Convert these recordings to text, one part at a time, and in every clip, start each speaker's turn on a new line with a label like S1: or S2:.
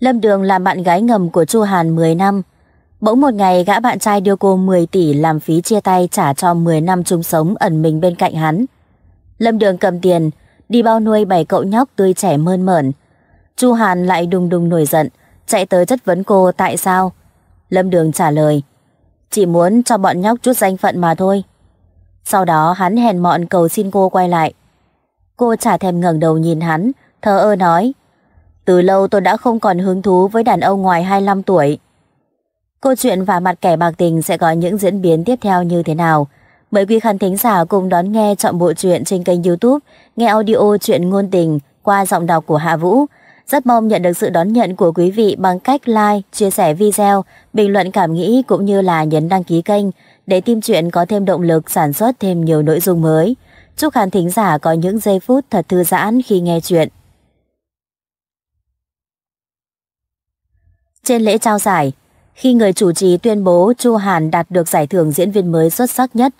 S1: Lâm Đường làm bạn gái ngầm của Chu Hàn 10 năm. Bỗng một ngày gã bạn trai đưa cô 10 tỷ làm phí chia tay trả cho 10 năm chung sống ẩn mình bên cạnh hắn. Lâm Đường cầm tiền, đi bao nuôi bảy cậu nhóc tươi trẻ mơn mởn. Chu Hàn lại đùng đùng nổi giận, chạy tới chất vấn cô tại sao. Lâm Đường trả lời, chỉ muốn cho bọn nhóc chút danh phận mà thôi. Sau đó hắn hèn mọn cầu xin cô quay lại. Cô chả thèm ngẩng đầu nhìn hắn, thờ ơ nói, từ lâu tôi đã không còn hứng thú với đàn ông ngoài 25 tuổi. Câu chuyện và mặt kẻ bạc tình sẽ có những diễn biến tiếp theo như thế nào? Mời quý khán thính giả cùng đón nghe chọn bộ truyện trên kênh youtube Nghe audio chuyện ngôn tình qua giọng đọc của Hạ Vũ. Rất mong nhận được sự đón nhận của quý vị bằng cách like, chia sẻ video, bình luận cảm nghĩ cũng như là nhấn đăng ký kênh để Team truyện có thêm động lực sản xuất thêm nhiều nội dung mới. Chúc khán thính giả có những giây phút thật thư giãn khi nghe chuyện. Trên lễ trao giải, khi người chủ trì tuyên bố Chu Hàn đạt được giải thưởng diễn viên mới xuất sắc nhất,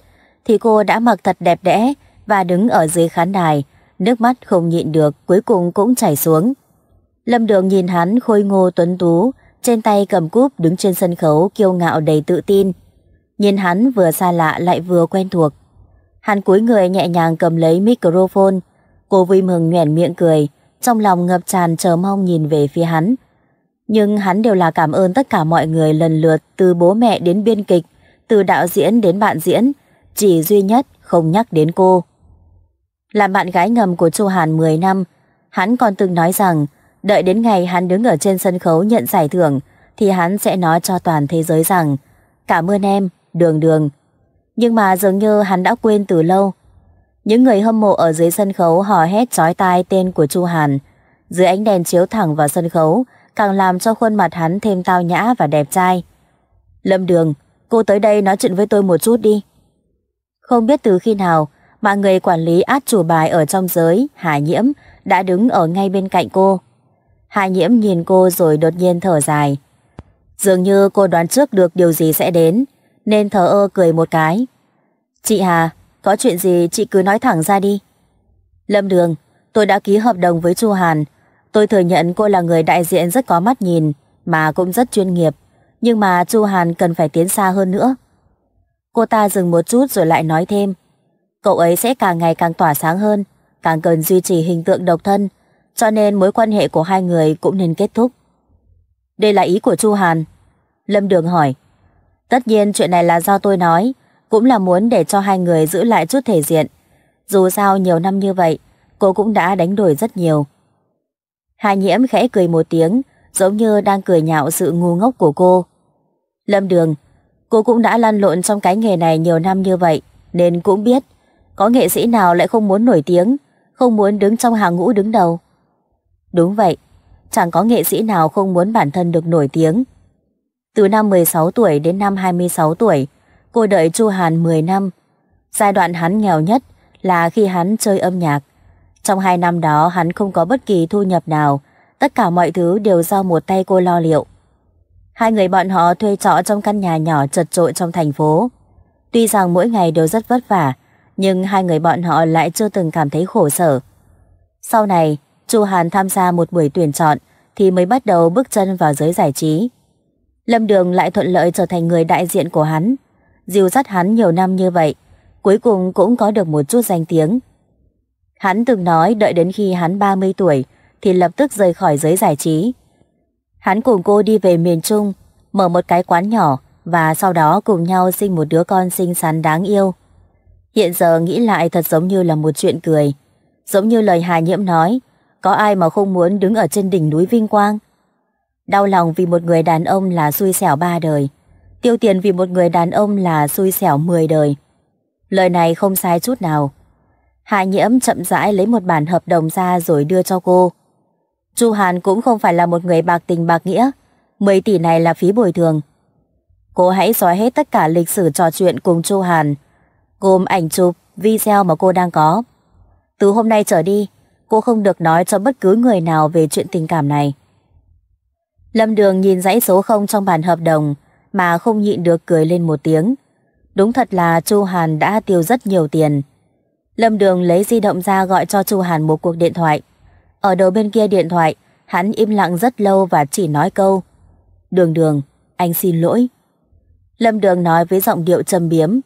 S1: thì cô đã mặc thật đẹp đẽ và đứng ở dưới khán đài, nước mắt không nhịn được cuối cùng cũng chảy xuống. Lâm Đường nhìn hắn khôi ngô tuấn tú, trên tay cầm cúp đứng trên sân khấu kiêu ngạo đầy tự tin. Nhìn hắn vừa xa lạ lại vừa quen thuộc. Hắn cúi người nhẹ nhàng cầm lấy microphone, cô vui mừng nhoẻn miệng cười, trong lòng ngập tràn chờ mong nhìn về phía hắn. Nhưng hắn đều là cảm ơn tất cả mọi người lần lượt từ bố mẹ đến biên kịch, từ đạo diễn đến bạn diễn, chỉ duy nhất không nhắc đến cô. Làm bạn gái ngầm của Chu Hàn 10 năm, hắn còn từng nói rằng đợi đến ngày hắn đứng ở trên sân khấu nhận giải thưởng thì hắn sẽ nói cho toàn thế giới rằng cảm ơn em, đường đường. Nhưng mà dường như hắn đã quên từ lâu. Những người hâm mộ ở dưới sân khấu hò hét chói tai tên của Chu Hàn. Dưới ánh đèn chiếu thẳng vào sân khấu, càng làm cho khuôn mặt hắn thêm tao nhã và đẹp trai. Lâm Đường, cô tới đây nói chuyện với tôi một chút đi. Không biết từ khi nào mà người quản lý át chủ bài ở trong giới, Hà Nhiễm, đã đứng ở ngay bên cạnh cô. Hà Nhiễm nhìn cô rồi đột nhiên thở dài. Dường như cô đoán trước được điều gì sẽ đến, nên thở ơ cười một cái. Chị Hà, có chuyện gì chị cứ nói thẳng ra đi. Lâm Đường, tôi đã ký hợp đồng với Chu Hàn, Tôi thừa nhận cô là người đại diện rất có mắt nhìn, mà cũng rất chuyên nghiệp, nhưng mà Chu Hàn cần phải tiến xa hơn nữa. Cô ta dừng một chút rồi lại nói thêm, cậu ấy sẽ càng ngày càng tỏa sáng hơn, càng cần duy trì hình tượng độc thân, cho nên mối quan hệ của hai người cũng nên kết thúc. Đây là ý của Chu Hàn. Lâm Đường hỏi, tất nhiên chuyện này là do tôi nói, cũng là muốn để cho hai người giữ lại chút thể diện. Dù sao nhiều năm như vậy, cô cũng đã đánh đổi rất nhiều. Hà nhiễm khẽ cười một tiếng, giống như đang cười nhạo sự ngu ngốc của cô. Lâm Đường, cô cũng đã lăn lộn trong cái nghề này nhiều năm như vậy, nên cũng biết, có nghệ sĩ nào lại không muốn nổi tiếng, không muốn đứng trong hàng ngũ đứng đầu. Đúng vậy, chẳng có nghệ sĩ nào không muốn bản thân được nổi tiếng. Từ năm 16 tuổi đến năm 26 tuổi, cô đợi Chu Hàn 10 năm. Giai đoạn hắn nghèo nhất là khi hắn chơi âm nhạc. Trong hai năm đó hắn không có bất kỳ thu nhập nào, tất cả mọi thứ đều do một tay cô lo liệu. Hai người bọn họ thuê trọ trong căn nhà nhỏ chật trội trong thành phố. Tuy rằng mỗi ngày đều rất vất vả, nhưng hai người bọn họ lại chưa từng cảm thấy khổ sở. Sau này, Chu Hàn tham gia một buổi tuyển chọn thì mới bắt đầu bước chân vào giới giải trí. Lâm Đường lại thuận lợi trở thành người đại diện của hắn. Dìu dắt hắn nhiều năm như vậy, cuối cùng cũng có được một chút danh tiếng. Hắn từng nói đợi đến khi hắn 30 tuổi thì lập tức rời khỏi giới giải trí. Hắn cùng cô đi về miền Trung, mở một cái quán nhỏ và sau đó cùng nhau sinh một đứa con xinh xắn đáng yêu. Hiện giờ nghĩ lại thật giống như là một chuyện cười. Giống như lời Hà Nhiễm nói, có ai mà không muốn đứng ở trên đỉnh núi Vinh Quang? Đau lòng vì một người đàn ông là xui xẻo ba đời. Tiêu tiền vì một người đàn ông là xui xẻo mười đời. Lời này không sai chút nào. Hạ nhiễm chậm rãi lấy một bản hợp đồng ra rồi đưa cho cô. Chu Hàn cũng không phải là một người bạc tình bạc nghĩa. 10 tỷ này là phí bồi thường. Cô hãy xóa hết tất cả lịch sử trò chuyện cùng Chu Hàn, gồm ảnh chụp, video mà cô đang có. Từ hôm nay trở đi, cô không được nói cho bất cứ người nào về chuyện tình cảm này. Lâm Đường nhìn dãy số 0 trong bản hợp đồng mà không nhịn được cười lên một tiếng. Đúng thật là Chu Hàn đã tiêu rất nhiều tiền. Lâm Đường lấy di động ra gọi cho Chu Hàn một cuộc điện thoại. Ở đầu bên kia điện thoại, hắn im lặng rất lâu và chỉ nói câu Đường Đường, anh xin lỗi. Lâm Đường nói với giọng điệu trầm biếm.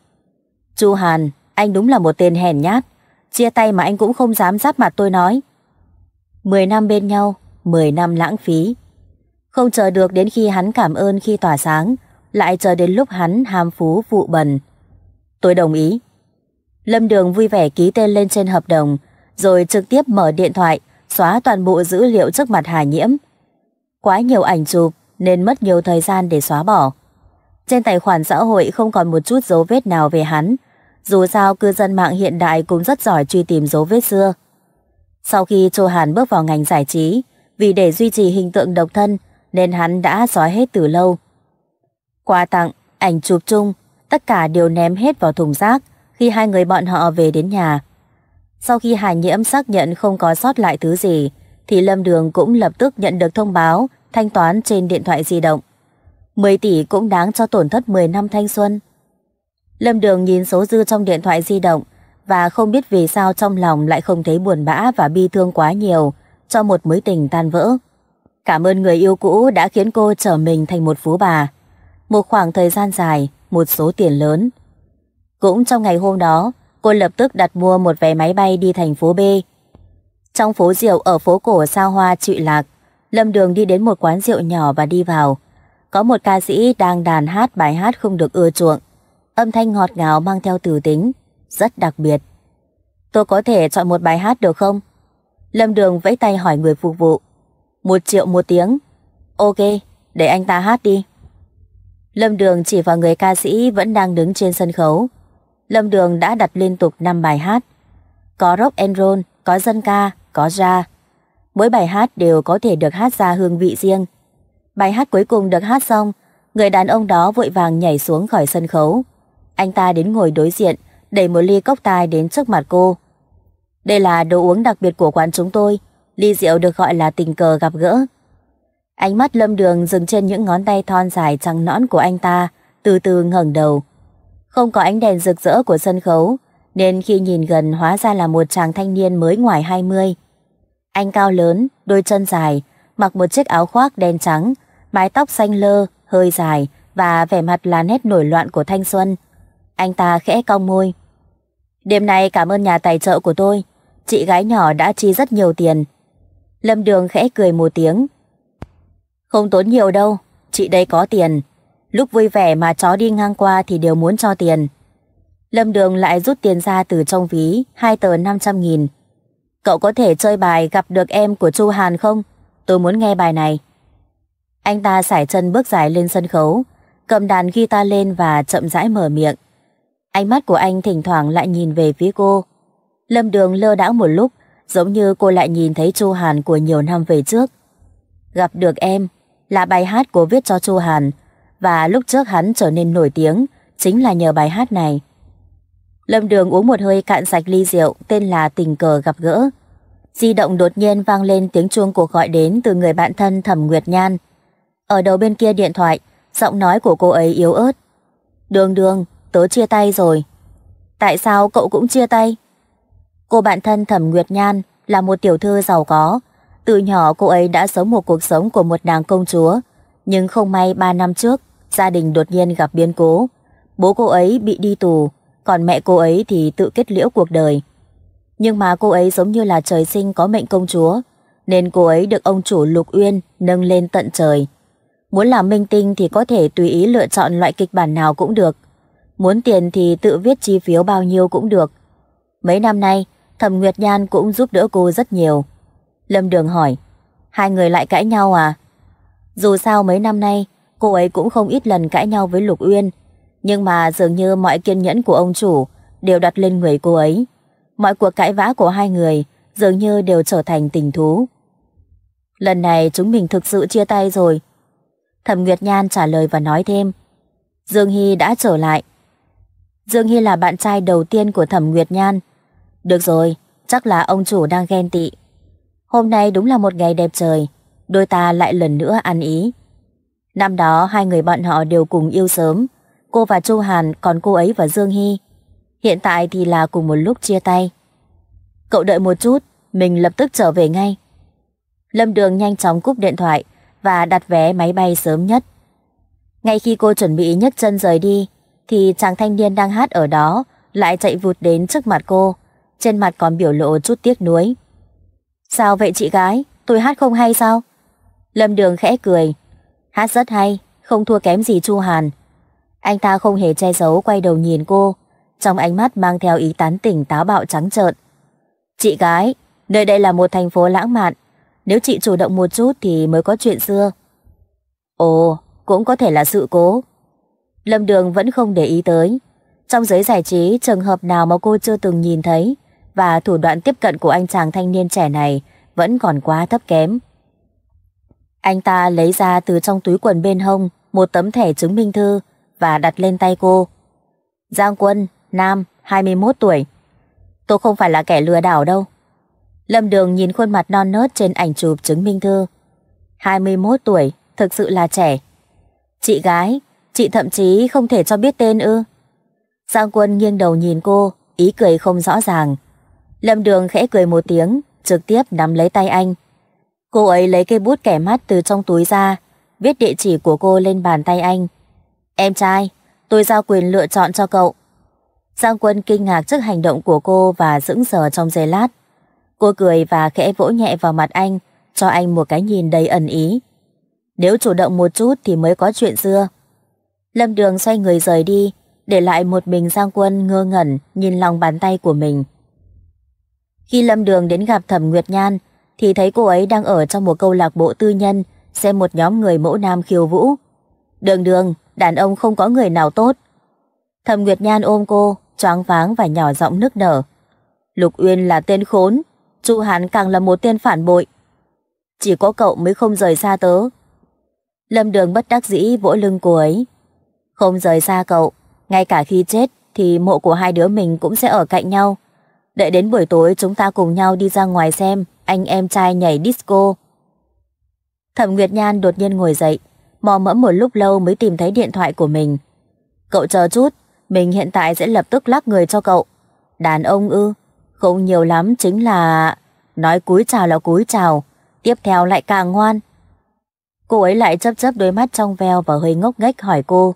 S1: Chu Hàn, anh đúng là một tên hèn nhát. Chia tay mà anh cũng không dám giáp mặt tôi nói. Mười năm bên nhau, mười năm lãng phí. Không chờ được đến khi hắn cảm ơn khi tỏa sáng, lại chờ đến lúc hắn ham phú vụ bần. Tôi đồng ý. Lâm Đường vui vẻ ký tên lên trên hợp đồng, rồi trực tiếp mở điện thoại, xóa toàn bộ dữ liệu trước mặt Hà Nhiễm. Quá nhiều ảnh chụp nên mất nhiều thời gian để xóa bỏ. Trên tài khoản xã hội không còn một chút dấu vết nào về hắn, dù sao cư dân mạng hiện đại cũng rất giỏi truy tìm dấu vết xưa. Sau khi châu Hàn bước vào ngành giải trí, vì để duy trì hình tượng độc thân nên hắn đã xóa hết từ lâu. Quà tặng, ảnh chụp chung, tất cả đều ném hết vào thùng rác, khi hai người bọn họ về đến nhà. Sau khi Hà Nhiễm xác nhận không có sót lại thứ gì, thì Lâm Đường cũng lập tức nhận được thông báo thanh toán trên điện thoại di động. 10 tỷ cũng đáng cho tổn thất 10 năm thanh xuân. Lâm Đường nhìn số dư trong điện thoại di động và không biết vì sao trong lòng lại không thấy buồn bã và bi thương quá nhiều cho một mối tình tan vỡ. Cảm ơn người yêu cũ đã khiến cô trở mình thành một phú bà. Một khoảng thời gian dài, một số tiền lớn, cũng trong ngày hôm đó, cô lập tức đặt mua một vé máy bay đi thành phố B. Trong phố rượu ở phố cổ Sa hoa trụy lạc, Lâm Đường đi đến một quán rượu nhỏ và đi vào. Có một ca sĩ đang đàn hát bài hát không được ưa chuộng. Âm thanh ngọt ngào mang theo từ tính, rất đặc biệt. Tôi có thể chọn một bài hát được không? Lâm Đường vẫy tay hỏi người phục vụ. Một triệu một tiếng. Ok, để anh ta hát đi. Lâm Đường chỉ vào người ca sĩ vẫn đang đứng trên sân khấu. Lâm Đường đã đặt liên tục 5 bài hát. Có rock and roll, có dân ca, có ra. Mỗi bài hát đều có thể được hát ra hương vị riêng. Bài hát cuối cùng được hát xong, người đàn ông đó vội vàng nhảy xuống khỏi sân khấu. Anh ta đến ngồi đối diện, đẩy một ly cốc tai đến trước mặt cô. Đây là đồ uống đặc biệt của quán chúng tôi, ly rượu được gọi là tình cờ gặp gỡ. Ánh mắt lâm đường dừng trên những ngón tay thon dài trắng nõn của anh ta, từ từ ngẩng đầu. Không có ánh đèn rực rỡ của sân khấu, nên khi nhìn gần hóa ra là một chàng thanh niên mới ngoài 20. Anh cao lớn, đôi chân dài, mặc một chiếc áo khoác đen trắng, mái tóc xanh lơ, hơi dài và vẻ mặt là nét nổi loạn của thanh xuân. Anh ta khẽ cong môi. Đêm nay cảm ơn nhà tài trợ của tôi, chị gái nhỏ đã chi rất nhiều tiền. Lâm Đường khẽ cười một tiếng. Không tốn nhiều đâu, chị đây có tiền, Lúc vui vẻ mà chó đi ngang qua thì đều muốn cho tiền. Lâm Đường lại rút tiền ra từ trong ví, hai tờ 500 nghìn. Cậu có thể chơi bài gặp được em của Chu Hàn không? Tôi muốn nghe bài này. Anh ta sải chân bước dài lên sân khấu, cầm đàn guitar lên và chậm rãi mở miệng. Ánh mắt của anh thỉnh thoảng lại nhìn về phía cô. Lâm Đường lơ đãng một lúc, giống như cô lại nhìn thấy Chu Hàn của nhiều năm về trước. Gặp được em là bài hát cô viết cho Chu Hàn và lúc trước hắn trở nên nổi tiếng chính là nhờ bài hát này. Lâm Đường uống một hơi cạn sạch ly rượu tên là Tình cờ gặp gỡ. Di động đột nhiên vang lên tiếng chuông cuộc gọi đến từ người bạn thân Thẩm Nguyệt Nhan. Ở đầu bên kia điện thoại, giọng nói của cô ấy yếu ớt. Đường đường, tớ chia tay rồi. Tại sao cậu cũng chia tay? Cô bạn thân Thẩm Nguyệt Nhan là một tiểu thư giàu có. Từ nhỏ cô ấy đã sống một cuộc sống của một nàng công chúa, nhưng không may 3 năm trước gia đình đột nhiên gặp biến cố. Bố cô ấy bị đi tù, còn mẹ cô ấy thì tự kết liễu cuộc đời. Nhưng mà cô ấy giống như là trời sinh có mệnh công chúa, nên cô ấy được ông chủ Lục Uyên nâng lên tận trời. Muốn làm minh tinh thì có thể tùy ý lựa chọn loại kịch bản nào cũng được. Muốn tiền thì tự viết chi phiếu bao nhiêu cũng được. Mấy năm nay, Thẩm Nguyệt Nhan cũng giúp đỡ cô rất nhiều. Lâm Đường hỏi, hai người lại cãi nhau à? Dù sao mấy năm nay, cô ấy cũng không ít lần cãi nhau với Lục Uyên, nhưng mà dường như mọi kiên nhẫn của ông chủ đều đặt lên người cô ấy. Mọi cuộc cãi vã của hai người dường như đều trở thành tình thú. Lần này chúng mình thực sự chia tay rồi. Thẩm Nguyệt Nhan trả lời và nói thêm. Dương Hy đã trở lại. Dương Hy là bạn trai đầu tiên của Thẩm Nguyệt Nhan. Được rồi, chắc là ông chủ đang ghen tị. Hôm nay đúng là một ngày đẹp trời, đôi ta lại lần nữa ăn ý. Năm đó hai người bọn họ đều cùng yêu sớm, cô và Châu Hàn còn cô ấy và Dương Hy. Hiện tại thì là cùng một lúc chia tay. Cậu đợi một chút, mình lập tức trở về ngay. Lâm Đường nhanh chóng cúp điện thoại và đặt vé máy bay sớm nhất. Ngay khi cô chuẩn bị nhấc chân rời đi, thì chàng thanh niên đang hát ở đó lại chạy vụt đến trước mặt cô, trên mặt còn biểu lộ chút tiếc nuối. Sao vậy chị gái, tôi hát không hay sao? Lâm Đường khẽ cười, Hát rất hay, không thua kém gì Chu Hàn. Anh ta không hề che giấu quay đầu nhìn cô, trong ánh mắt mang theo ý tán tỉnh táo bạo trắng trợn. Chị gái, nơi đây là một thành phố lãng mạn, nếu chị chủ động một chút thì mới có chuyện xưa. Ồ, cũng có thể là sự cố. Lâm Đường vẫn không để ý tới. Trong giới giải trí, trường hợp nào mà cô chưa từng nhìn thấy và thủ đoạn tiếp cận của anh chàng thanh niên trẻ này vẫn còn quá thấp kém. Anh ta lấy ra từ trong túi quần bên hông một tấm thẻ chứng minh thư và đặt lên tay cô. Giang Quân, Nam, 21 tuổi. Tôi không phải là kẻ lừa đảo đâu. Lâm Đường nhìn khuôn mặt non nớt trên ảnh chụp chứng minh thư. 21 tuổi, thực sự là trẻ. Chị gái, chị thậm chí không thể cho biết tên ư. Giang Quân nghiêng đầu nhìn cô, ý cười không rõ ràng. Lâm Đường khẽ cười một tiếng, trực tiếp nắm lấy tay anh. Cô ấy lấy cây bút kẻ mắt từ trong túi ra, viết địa chỉ của cô lên bàn tay anh. Em trai, tôi giao quyền lựa chọn cho cậu. Giang Quân kinh ngạc trước hành động của cô và dững sờ trong giây lát. Cô cười và khẽ vỗ nhẹ vào mặt anh, cho anh một cái nhìn đầy ẩn ý. Nếu chủ động một chút thì mới có chuyện xưa. Lâm Đường xoay người rời đi, để lại một mình Giang Quân ngơ ngẩn nhìn lòng bàn tay của mình. Khi Lâm Đường đến gặp Thẩm Nguyệt Nhan, thì thấy cô ấy đang ở trong một câu lạc bộ tư nhân, xem một nhóm người mẫu nam khiêu vũ. Đường đường, đàn ông không có người nào tốt. Thẩm Nguyệt Nhan ôm cô, choáng váng và nhỏ giọng nức nở. Lục Uyên là tên khốn, Chu Hán càng là một tên phản bội. Chỉ có cậu mới không rời xa tớ. Lâm Đường bất đắc dĩ vỗ lưng cô ấy. Không rời xa cậu, ngay cả khi chết thì mộ của hai đứa mình cũng sẽ ở cạnh nhau. Đợi đến buổi tối chúng ta cùng nhau đi ra ngoài xem anh em trai nhảy disco. Thẩm Nguyệt Nhan đột nhiên ngồi dậy, mò mẫm một lúc lâu mới tìm thấy điện thoại của mình. Cậu chờ chút, mình hiện tại sẽ lập tức lắc người cho cậu. Đàn ông ư, không nhiều lắm chính là... Nói cúi chào là cúi chào, tiếp theo lại càng ngoan. Cô ấy lại chấp chấp đôi mắt trong veo và hơi ngốc nghếch hỏi cô.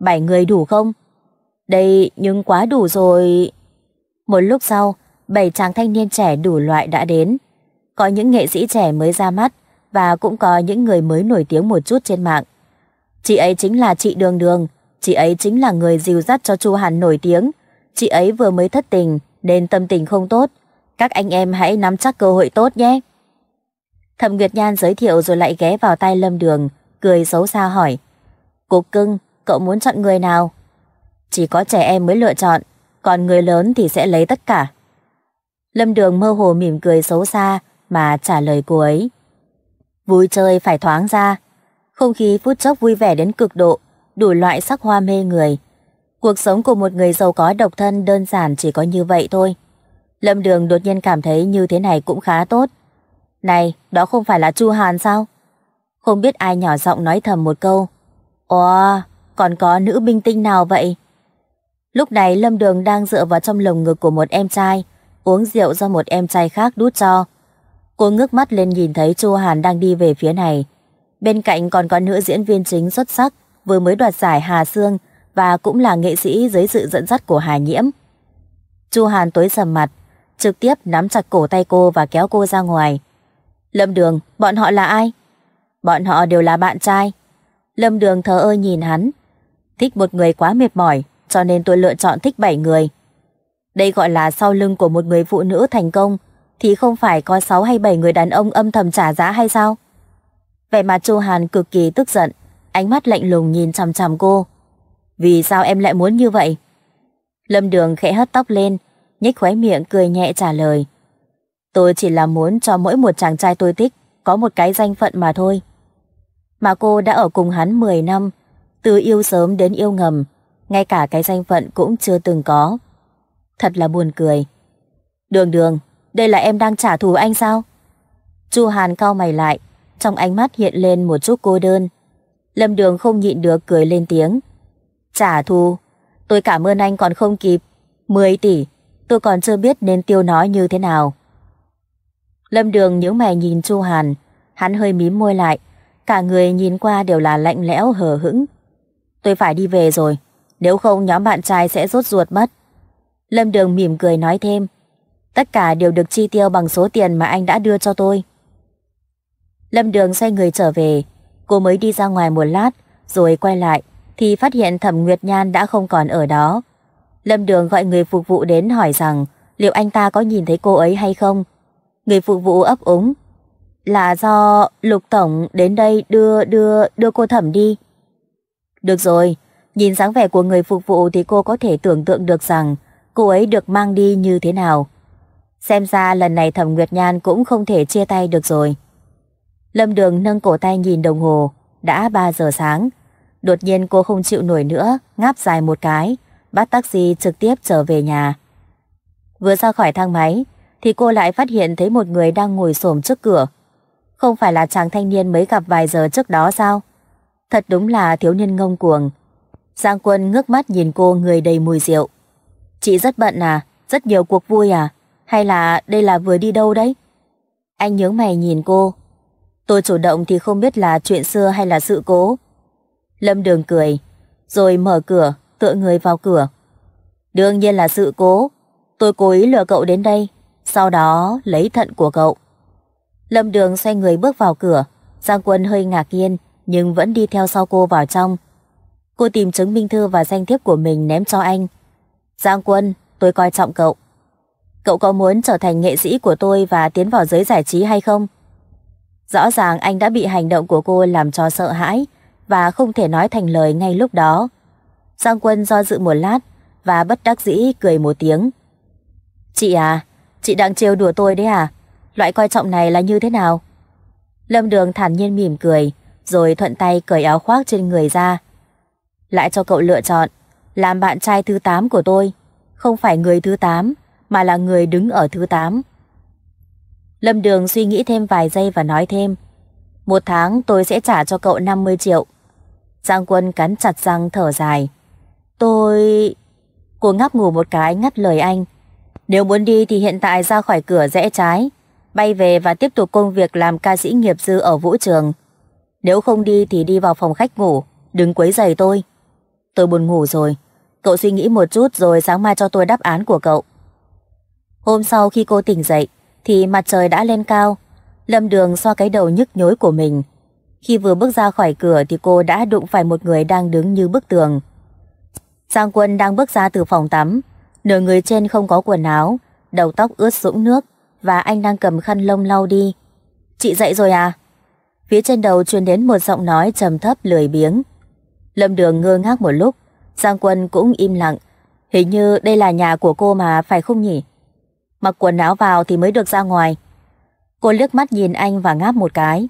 S1: Bảy người đủ không? Đây nhưng quá đủ rồi. Một lúc sau, bảy chàng thanh niên trẻ đủ loại đã đến. Có những nghệ sĩ trẻ mới ra mắt và cũng có những người mới nổi tiếng một chút trên mạng. Chị ấy chính là chị Đường Đường, chị ấy chính là người dìu dắt cho Chu Hàn nổi tiếng. Chị ấy vừa mới thất tình nên tâm tình không tốt. Các anh em hãy nắm chắc cơ hội tốt nhé. Thẩm Nguyệt Nhan giới thiệu rồi lại ghé vào tay Lâm Đường, cười xấu xa hỏi. Cục cưng, cậu muốn chọn người nào? Chỉ có trẻ em mới lựa chọn, còn người lớn thì sẽ lấy tất cả. Lâm Đường mơ hồ mỉm cười xấu xa, mà trả lời cô ấy. Vui chơi phải thoáng ra, không khí phút chốc vui vẻ đến cực độ, đủ loại sắc hoa mê người. Cuộc sống của một người giàu có độc thân đơn giản chỉ có như vậy thôi. Lâm Đường đột nhiên cảm thấy như thế này cũng khá tốt. Này, đó không phải là Chu Hàn sao? Không biết ai nhỏ giọng nói thầm một câu. Ồ, còn có nữ binh tinh nào vậy? Lúc này Lâm Đường đang dựa vào trong lồng ngực của một em trai, uống rượu do một em trai khác đút cho. Cô ngước mắt lên nhìn thấy Chu Hàn đang đi về phía này. Bên cạnh còn có nữ diễn viên chính xuất sắc vừa mới đoạt giải Hà Sương và cũng là nghệ sĩ dưới sự dẫn dắt của Hà Nhiễm. Chu Hàn tối sầm mặt, trực tiếp nắm chặt cổ tay cô và kéo cô ra ngoài. Lâm Đường, bọn họ là ai? Bọn họ đều là bạn trai. Lâm Đường thờ ơ nhìn hắn. Thích một người quá mệt mỏi, cho nên tôi lựa chọn thích bảy người. Đây gọi là sau lưng của một người phụ nữ thành công thì không phải có 6 hay 7 người đàn ông âm thầm trả giá hay sao? Vẻ mặt Chu Hàn cực kỳ tức giận, ánh mắt lạnh lùng nhìn chằm chằm cô. Vì sao em lại muốn như vậy? Lâm Đường khẽ hất tóc lên, nhếch khóe miệng cười nhẹ trả lời. Tôi chỉ là muốn cho mỗi một chàng trai tôi thích có một cái danh phận mà thôi. Mà cô đã ở cùng hắn 10 năm, từ yêu sớm đến yêu ngầm, ngay cả cái danh phận cũng chưa từng có. Thật là buồn cười. Đường đường, đây là em đang trả thù anh sao? Chu Hàn cau mày lại, trong ánh mắt hiện lên một chút cô đơn. Lâm Đường không nhịn được cười lên tiếng. Trả thù, tôi cảm ơn anh còn không kịp. 10 tỷ, tôi còn chưa biết nên tiêu nó như thế nào. Lâm Đường nhớ mày nhìn Chu Hàn, hắn hơi mím môi lại, cả người nhìn qua đều là lạnh lẽo hờ hững. Tôi phải đi về rồi, nếu không nhóm bạn trai sẽ rốt ruột mất. Lâm Đường mỉm cười nói thêm, Tất cả đều được chi tiêu bằng số tiền mà anh đã đưa cho tôi. Lâm Đường xoay người trở về, cô mới đi ra ngoài một lát, rồi quay lại, thì phát hiện Thẩm Nguyệt Nhan đã không còn ở đó. Lâm Đường gọi người phục vụ đến hỏi rằng liệu anh ta có nhìn thấy cô ấy hay không. Người phục vụ ấp úng. Là do Lục Tổng đến đây đưa đưa đưa cô Thẩm đi. Được rồi, nhìn dáng vẻ của người phục vụ thì cô có thể tưởng tượng được rằng cô ấy được mang đi như thế nào. Xem ra lần này Thẩm Nguyệt Nhan cũng không thể chia tay được rồi. Lâm Đường nâng cổ tay nhìn đồng hồ, đã 3 giờ sáng. Đột nhiên cô không chịu nổi nữa, ngáp dài một cái, bắt taxi trực tiếp trở về nhà. Vừa ra khỏi thang máy, thì cô lại phát hiện thấy một người đang ngồi xổm trước cửa. Không phải là chàng thanh niên mới gặp vài giờ trước đó sao? Thật đúng là thiếu niên ngông cuồng. Giang Quân ngước mắt nhìn cô người đầy mùi rượu. Chị rất bận à? Rất nhiều cuộc vui à? Hay là đây là vừa đi đâu đấy? Anh nhớ mày nhìn cô. Tôi chủ động thì không biết là chuyện xưa hay là sự cố. Lâm Đường cười, rồi mở cửa, tựa người vào cửa. Đương nhiên là sự cố. Tôi cố ý lừa cậu đến đây, sau đó lấy thận của cậu. Lâm Đường xoay người bước vào cửa, Giang Quân hơi ngạc nhiên nhưng vẫn đi theo sau cô vào trong. Cô tìm chứng minh thư và danh thiếp của mình ném cho anh. Giang Quân, tôi coi trọng cậu. Cậu có muốn trở thành nghệ sĩ của tôi và tiến vào giới giải trí hay không? Rõ ràng anh đã bị hành động của cô làm cho sợ hãi và không thể nói thành lời ngay lúc đó. Giang Quân do dự một lát và bất đắc dĩ cười một tiếng. Chị à, chị đang trêu đùa tôi đấy à? Loại coi trọng này là như thế nào? Lâm Đường thản nhiên mỉm cười, rồi thuận tay cởi áo khoác trên người ra. Lại cho cậu lựa chọn, làm bạn trai thứ 8 của tôi, không phải người thứ 8 mà là người đứng ở thứ 8. Lâm Đường suy nghĩ thêm vài giây và nói thêm. Một tháng tôi sẽ trả cho cậu 50 triệu. Giang quân cắn chặt răng thở dài. Tôi... Cô ngáp ngủ một cái ngắt lời anh. Nếu muốn đi thì hiện tại ra khỏi cửa rẽ trái, bay về và tiếp tục công việc làm ca sĩ nghiệp dư ở vũ trường. Nếu không đi thì đi vào phòng khách ngủ, đừng quấy rầy tôi. Tôi buồn ngủ rồi. Cậu suy nghĩ một chút rồi sáng mai cho tôi đáp án của cậu. Hôm sau khi cô tỉnh dậy, thì mặt trời đã lên cao. Lâm Đường xoa cái đầu nhức nhối của mình. Khi vừa bước ra khỏi cửa thì cô đã đụng phải một người đang đứng như bức tường. Giang Quân đang bước ra từ phòng tắm. Nửa người trên không có quần áo, đầu tóc ướt sũng nước và anh đang cầm khăn lông lau đi. Chị dậy rồi à? Phía trên đầu truyền đến một giọng nói trầm thấp lười biếng. Lâm Đường ngơ ngác một lúc, Giang Quân cũng im lặng. Hình như đây là nhà của cô mà phải không nhỉ? mặc quần áo vào thì mới được ra ngoài. Cô liếc mắt nhìn anh và ngáp một cái.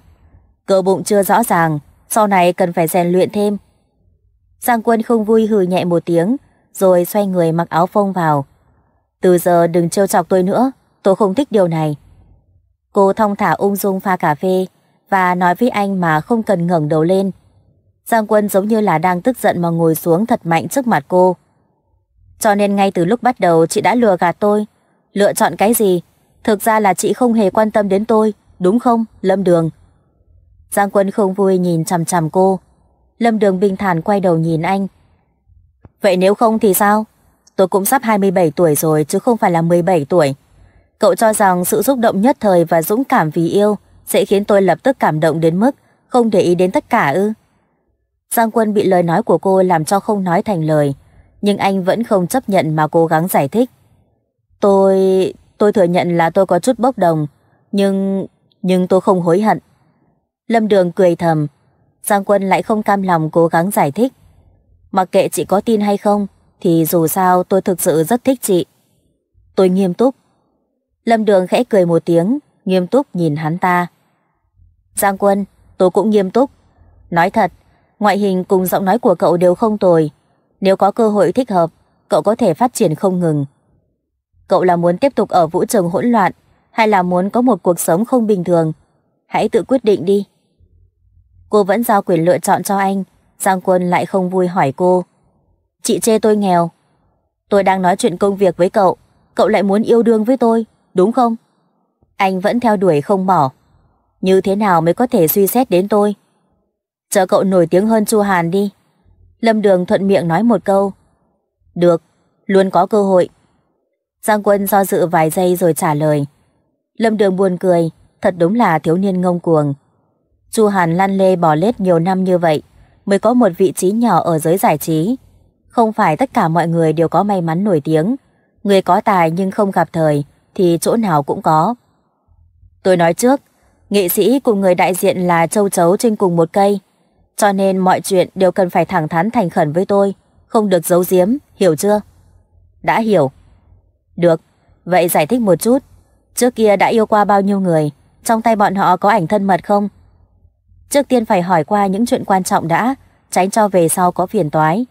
S1: Cơ bụng chưa rõ ràng, sau này cần phải rèn luyện thêm. Giang quân không vui hừ nhẹ một tiếng, rồi xoay người mặc áo phông vào. Từ giờ đừng trêu chọc tôi nữa, tôi không thích điều này. Cô thong thả ung dung pha cà phê và nói với anh mà không cần ngẩng đầu lên. Giang quân giống như là đang tức giận mà ngồi xuống thật mạnh trước mặt cô. Cho nên ngay từ lúc bắt đầu chị đã lừa gạt tôi lựa chọn cái gì, thực ra là chị không hề quan tâm đến tôi, đúng không, Lâm Đường? Giang Quân không vui nhìn chằm chằm cô. Lâm Đường bình thản quay đầu nhìn anh. Vậy nếu không thì sao? Tôi cũng sắp 27 tuổi rồi chứ không phải là 17 tuổi. Cậu cho rằng sự xúc động nhất thời và dũng cảm vì yêu sẽ khiến tôi lập tức cảm động đến mức không để ý đến tất cả ư? Giang Quân bị lời nói của cô làm cho không nói thành lời, nhưng anh vẫn không chấp nhận mà cố gắng giải thích. Tôi... tôi thừa nhận là tôi có chút bốc đồng, nhưng... nhưng tôi không hối hận. Lâm Đường cười thầm, Giang Quân lại không cam lòng cố gắng giải thích. Mặc kệ chị có tin hay không, thì dù sao tôi thực sự rất thích chị. Tôi nghiêm túc. Lâm Đường khẽ cười một tiếng, nghiêm túc nhìn hắn ta. Giang Quân, tôi cũng nghiêm túc. Nói thật, ngoại hình cùng giọng nói của cậu đều không tồi. Nếu có cơ hội thích hợp, cậu có thể phát triển không ngừng. Cậu là muốn tiếp tục ở vũ trường hỗn loạn hay là muốn có một cuộc sống không bình thường? Hãy tự quyết định đi. Cô vẫn giao quyền lựa chọn cho anh, Giang Quân lại không vui hỏi cô. Chị chê tôi nghèo. Tôi đang nói chuyện công việc với cậu, cậu lại muốn yêu đương với tôi, đúng không? Anh vẫn theo đuổi không bỏ. Như thế nào mới có thể suy xét đến tôi? Chờ cậu nổi tiếng hơn Chu Hàn đi. Lâm Đường thuận miệng nói một câu. Được, luôn có cơ hội. Giang Quân do dự vài giây rồi trả lời. Lâm Đường buồn cười, thật đúng là thiếu niên ngông cuồng. Chu Hàn lăn lê bỏ lết nhiều năm như vậy, mới có một vị trí nhỏ ở giới giải trí. Không phải tất cả mọi người đều có may mắn nổi tiếng. Người có tài nhưng không gặp thời, thì chỗ nào cũng có. Tôi nói trước, nghệ sĩ cùng người đại diện là châu chấu trên cùng một cây. Cho nên mọi chuyện đều cần phải thẳng thắn thành khẩn với tôi, không được giấu giếm, hiểu chưa? Đã hiểu. Được, vậy giải thích một chút. Trước kia đã yêu qua bao nhiêu người? Trong tay bọn họ có ảnh thân mật không? Trước tiên phải hỏi qua những chuyện quan trọng đã, tránh cho về sau có phiền toái.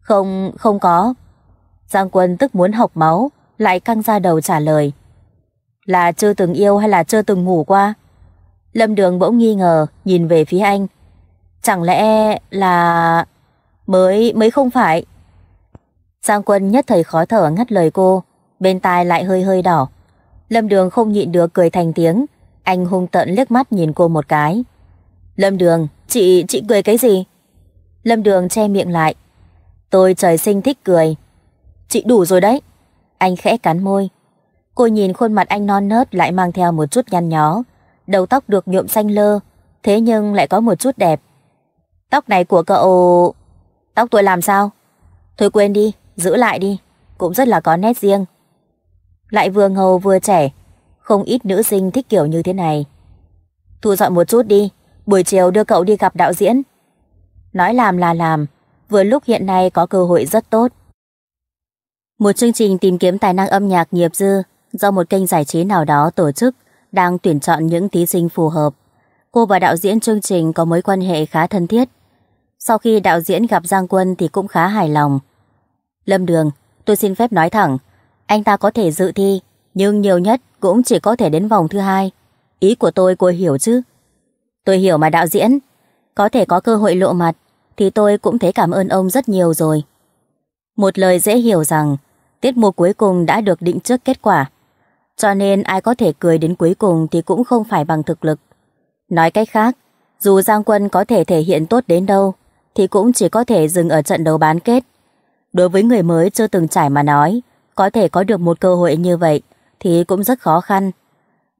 S1: Không, không có. Giang quân tức muốn học máu, lại căng ra đầu trả lời. Là chưa từng yêu hay là chưa từng ngủ qua? Lâm Đường bỗng nghi ngờ, nhìn về phía anh. Chẳng lẽ là... mới, mới không phải. Giang quân nhất thời khó thở ngắt lời cô bên tai lại hơi hơi đỏ. Lâm Đường không nhịn được cười thành tiếng, anh hung tợn liếc mắt nhìn cô một cái. Lâm Đường, chị, chị cười cái gì? Lâm Đường che miệng lại. Tôi trời sinh thích cười. Chị đủ rồi đấy. Anh khẽ cắn môi. Cô nhìn khuôn mặt anh non nớt lại mang theo một chút nhăn nhó. Đầu tóc được nhuộm xanh lơ, thế nhưng lại có một chút đẹp. Tóc này của cậu... Tóc tôi làm sao? Thôi quên đi, giữ lại đi. Cũng rất là có nét riêng lại vừa ngầu vừa trẻ. Không ít nữ sinh thích kiểu như thế này. Thu dọn một chút đi, buổi chiều đưa cậu đi gặp đạo diễn. Nói làm là làm, vừa lúc hiện nay có cơ hội rất tốt. Một chương trình tìm kiếm tài năng âm nhạc nghiệp dư do một kênh giải trí nào đó tổ chức đang tuyển chọn những thí sinh phù hợp. Cô và đạo diễn chương trình có mối quan hệ khá thân thiết. Sau khi đạo diễn gặp Giang Quân thì cũng khá hài lòng. Lâm Đường, tôi xin phép nói thẳng, anh ta có thể dự thi, nhưng nhiều nhất cũng chỉ có thể đến vòng thứ hai. Ý của tôi cô hiểu chứ? Tôi hiểu mà đạo diễn. Có thể có cơ hội lộ mặt, thì tôi cũng thấy cảm ơn ông rất nhiều rồi. Một lời dễ hiểu rằng, tiết mục cuối cùng đã được định trước kết quả. Cho nên ai có thể cười đến cuối cùng thì cũng không phải bằng thực lực. Nói cách khác, dù Giang Quân có thể thể hiện tốt đến đâu, thì cũng chỉ có thể dừng ở trận đấu bán kết. Đối với người mới chưa từng trải mà nói, có thể có được một cơ hội như vậy thì cũng rất khó khăn.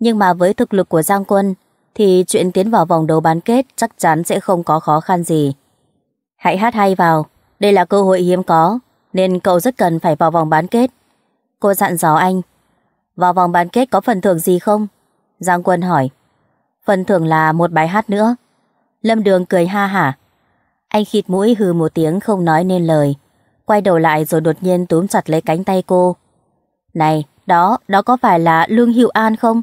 S1: Nhưng mà với thực lực của Giang Quân thì chuyện tiến vào vòng đấu bán kết chắc chắn sẽ không có khó khăn gì. Hãy hát hay vào, đây là cơ hội hiếm có nên cậu rất cần phải vào vòng bán kết. Cô dặn dò anh. Vào vòng bán kết có phần thưởng gì không? Giang Quân hỏi. Phần thưởng là một bài hát nữa. Lâm Đường cười ha hả. Anh khịt mũi hừ một tiếng không nói nên lời quay đầu lại rồi đột nhiên túm chặt lấy cánh tay cô. Này, đó, đó có phải là Lương hiệu An không?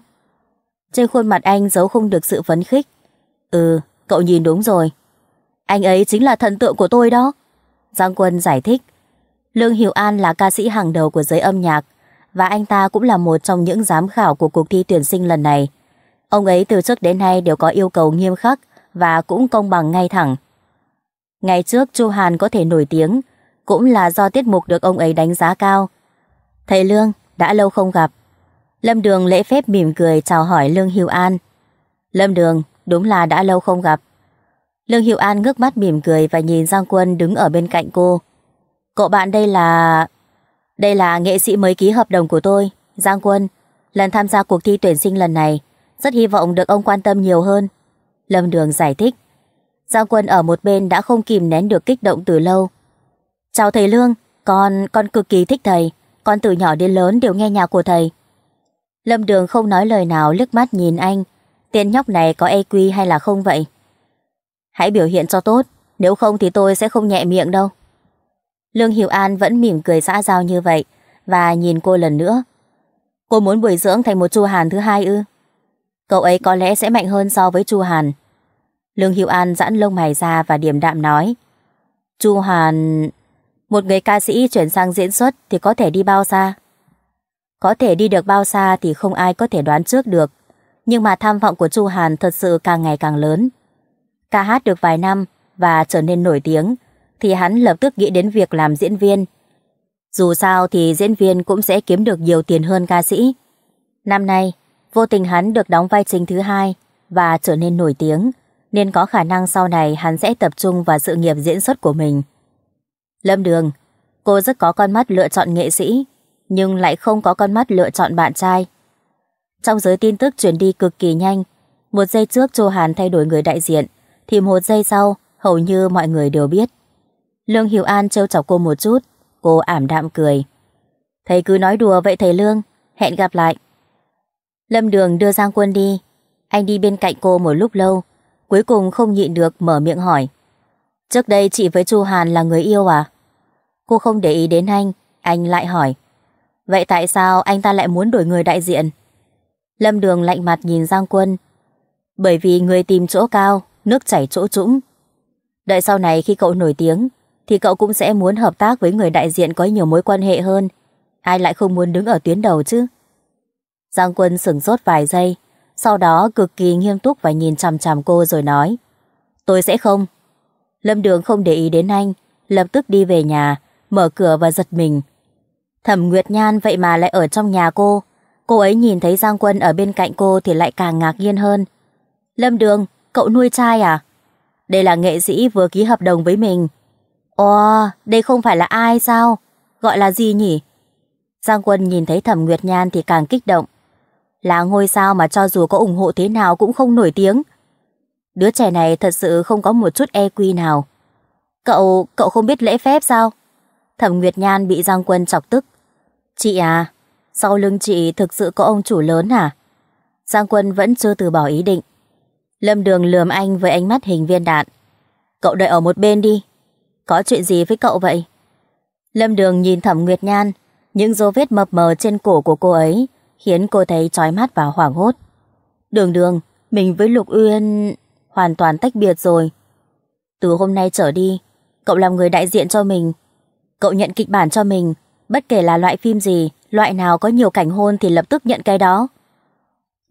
S1: Trên khuôn mặt anh giấu không được sự phấn khích. Ừ, cậu nhìn đúng rồi. Anh ấy chính là thần tượng của tôi đó. Giang Quân giải thích. Lương hiệu An là ca sĩ hàng đầu của giới âm nhạc và anh ta cũng là một trong những giám khảo của cuộc thi tuyển sinh lần này. Ông ấy từ trước đến nay đều có yêu cầu nghiêm khắc và cũng công bằng ngay thẳng. Ngày trước Chu Hàn có thể nổi tiếng cũng là do tiết mục được ông ấy đánh giá cao. Thầy Lương, đã lâu không gặp. Lâm Đường lễ phép mỉm cười chào hỏi Lương Hiếu An. Lâm Đường, đúng là đã lâu không gặp. Lương Hiếu An ngước mắt mỉm cười và nhìn Giang Quân đứng ở bên cạnh cô. Cậu bạn đây là... Đây là nghệ sĩ mới ký hợp đồng của tôi, Giang Quân. Lần tham gia cuộc thi tuyển sinh lần này, rất hy vọng được ông quan tâm nhiều hơn. Lâm Đường giải thích. Giang Quân ở một bên đã không kìm nén được kích động từ lâu. Chào thầy Lương, con, con cực kỳ thích thầy, con từ nhỏ đến lớn đều nghe nhạc của thầy. Lâm Đường không nói lời nào lướt mắt nhìn anh, tên nhóc này có EQ hay là không vậy? Hãy biểu hiện cho tốt, nếu không thì tôi sẽ không nhẹ miệng đâu. Lương Hiểu An vẫn mỉm cười xã giao như vậy và nhìn cô lần nữa. Cô muốn bồi dưỡng thành một Chu Hàn thứ hai ư? Cậu ấy có lẽ sẽ mạnh hơn so với Chu Hàn. Lương hiệu An giãn lông mày ra và điềm đạm nói. Chu Hàn... Một người ca sĩ chuyển sang diễn xuất thì có thể đi bao xa? Có thể đi được bao xa thì không ai có thể đoán trước được. Nhưng mà tham vọng của Chu Hàn thật sự càng ngày càng lớn. Ca hát được vài năm và trở nên nổi tiếng, thì hắn lập tức nghĩ đến việc làm diễn viên. Dù sao thì diễn viên cũng sẽ kiếm được nhiều tiền hơn ca sĩ. Năm nay, vô tình hắn được đóng vai chính thứ hai và trở nên nổi tiếng, nên có khả năng sau này hắn sẽ tập trung vào sự nghiệp diễn xuất của mình. Lâm Đường, cô rất có con mắt lựa chọn nghệ sĩ, nhưng lại không có con mắt lựa chọn bạn trai. Trong giới tin tức chuyển đi cực kỳ nhanh, một giây trước Chu Hàn thay đổi người đại diện, thì một giây sau, hầu như mọi người đều biết. Lương Hiểu An trêu chọc cô một chút, cô ảm đạm cười. Thầy cứ nói đùa vậy thầy Lương, hẹn gặp lại. Lâm Đường đưa Giang Quân đi, anh đi bên cạnh cô một lúc lâu, cuối cùng không nhịn được mở miệng hỏi. Trước đây chị với Chu Hàn là người yêu à? Cô không để ý đến anh Anh lại hỏi Vậy tại sao anh ta lại muốn đổi người đại diện Lâm Đường lạnh mặt nhìn Giang Quân Bởi vì người tìm chỗ cao Nước chảy chỗ trũng Đợi sau này khi cậu nổi tiếng Thì cậu cũng sẽ muốn hợp tác với người đại diện Có nhiều mối quan hệ hơn Ai lại không muốn đứng ở tuyến đầu chứ Giang Quân sửng sốt vài giây Sau đó cực kỳ nghiêm túc Và nhìn chằm chằm cô rồi nói Tôi sẽ không Lâm Đường không để ý đến anh Lập tức đi về nhà mở cửa và giật mình. Thẩm Nguyệt Nhan vậy mà lại ở trong nhà cô. Cô ấy nhìn thấy Giang Quân ở bên cạnh cô thì lại càng ngạc nhiên hơn. Lâm Đường, cậu nuôi trai à? Đây là nghệ sĩ vừa ký hợp đồng với mình. Ồ, đây không phải là ai sao? Gọi là gì nhỉ? Giang Quân nhìn thấy Thẩm Nguyệt Nhan thì càng kích động. Là ngôi sao mà cho dù có ủng hộ thế nào cũng không nổi tiếng. Đứa trẻ này thật sự không có một chút e quy nào. Cậu, cậu không biết lễ phép sao? Thẩm Nguyệt Nhan bị Giang Quân chọc tức. Chị à, sau lưng chị thực sự có ông chủ lớn hả? À? Giang Quân vẫn chưa từ bỏ ý định. Lâm Đường lườm anh với ánh mắt hình viên đạn. Cậu đợi ở một bên đi. Có chuyện gì với cậu vậy? Lâm Đường nhìn Thẩm Nguyệt Nhan, những dấu vết mập mờ trên cổ của cô ấy khiến cô thấy chói mắt và hoảng hốt. Đường đường, mình với Lục Uyên hoàn toàn tách biệt rồi. Từ hôm nay trở đi, cậu làm người đại diện cho mình, Cậu nhận kịch bản cho mình, bất kể là loại phim gì, loại nào có nhiều cảnh hôn thì lập tức nhận cái đó.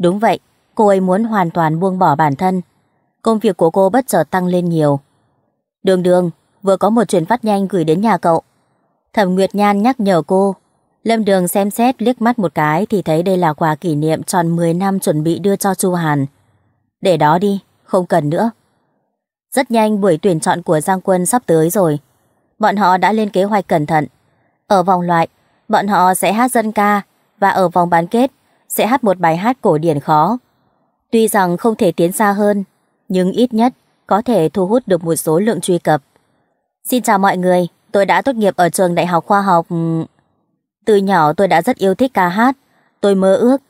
S1: Đúng vậy, cô ấy muốn hoàn toàn buông bỏ bản thân. Công việc của cô bất chợt tăng lên nhiều. Đường đường, vừa có một chuyển phát nhanh gửi đến nhà cậu. Thẩm Nguyệt Nhan nhắc nhở cô. Lâm Đường xem xét liếc mắt một cái thì thấy đây là quà kỷ niệm tròn 10 năm chuẩn bị đưa cho Chu Hàn. Để đó đi, không cần nữa. Rất nhanh buổi tuyển chọn của Giang Quân sắp tới rồi bọn họ đã lên kế hoạch cẩn thận. Ở vòng loại, bọn họ sẽ hát dân ca và ở vòng bán kết sẽ hát một bài hát cổ điển khó. Tuy rằng không thể tiến xa hơn, nhưng ít nhất có thể thu hút được một số lượng truy cập. Xin chào mọi người, tôi đã tốt nghiệp ở trường Đại học Khoa học... Ừ, từ nhỏ tôi đã rất yêu thích ca hát, tôi mơ ước.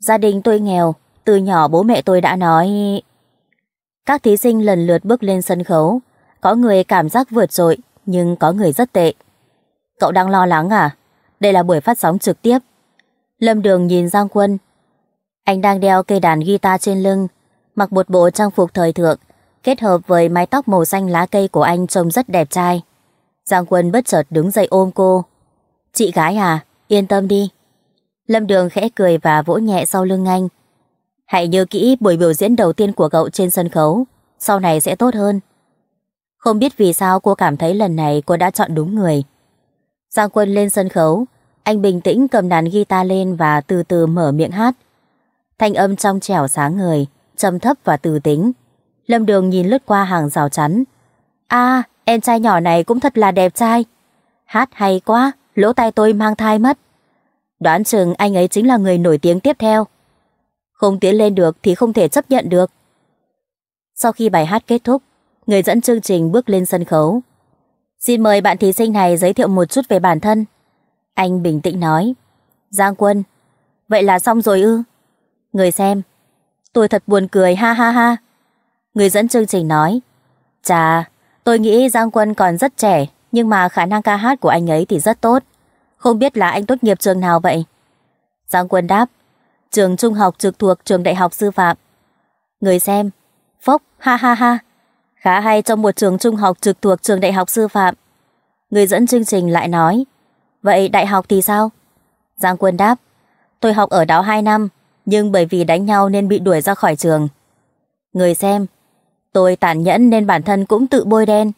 S1: Gia đình tôi nghèo, từ nhỏ bố mẹ tôi đã nói... Các thí sinh lần lượt bước lên sân khấu, có người cảm giác vượt trội, nhưng có người rất tệ. Cậu đang lo lắng à? Đây là buổi phát sóng trực tiếp. Lâm Đường nhìn Giang Quân. Anh đang đeo cây đàn guitar trên lưng, mặc một bộ trang phục thời thượng, kết hợp với mái tóc màu xanh lá cây của anh trông rất đẹp trai. Giang Quân bất chợt đứng dậy ôm cô. Chị gái à, yên tâm đi. Lâm Đường khẽ cười và vỗ nhẹ sau lưng anh. Hãy nhớ kỹ buổi biểu diễn đầu tiên của cậu trên sân khấu, sau này sẽ tốt hơn. Không biết vì sao cô cảm thấy lần này cô đã chọn đúng người. Giang Quân lên sân khấu, anh bình tĩnh cầm đàn guitar lên và từ từ mở miệng hát. Thanh âm trong trẻo sáng người, trầm thấp và từ tính. Lâm Đường nhìn lướt qua hàng rào chắn. A, à, em trai nhỏ này cũng thật là đẹp trai. Hát hay quá, lỗ tai tôi mang thai mất. Đoán chừng anh ấy chính là người nổi tiếng tiếp theo. Không tiến lên được thì không thể chấp nhận được. Sau khi bài hát kết thúc, người dẫn chương trình bước lên sân khấu. Xin mời bạn thí sinh này giới thiệu một chút về bản thân. Anh bình tĩnh nói. Giang Quân. Vậy là xong rồi ư? Người xem. Tôi thật buồn cười ha ha ha. Người dẫn chương trình nói. Chà, tôi nghĩ Giang Quân còn rất trẻ, nhưng mà khả năng ca hát của anh ấy thì rất tốt. Không biết là anh tốt nghiệp trường nào vậy? Giang Quân đáp. Trường trung học trực thuộc trường đại học sư phạm. Người xem. Phốc, ha ha ha khá hay trong một trường trung học trực thuộc trường đại học sư phạm. Người dẫn chương trình lại nói, vậy đại học thì sao? Giang Quân đáp, tôi học ở đó 2 năm, nhưng bởi vì đánh nhau nên bị đuổi ra khỏi trường. Người xem, tôi tàn nhẫn nên bản thân cũng tự bôi đen.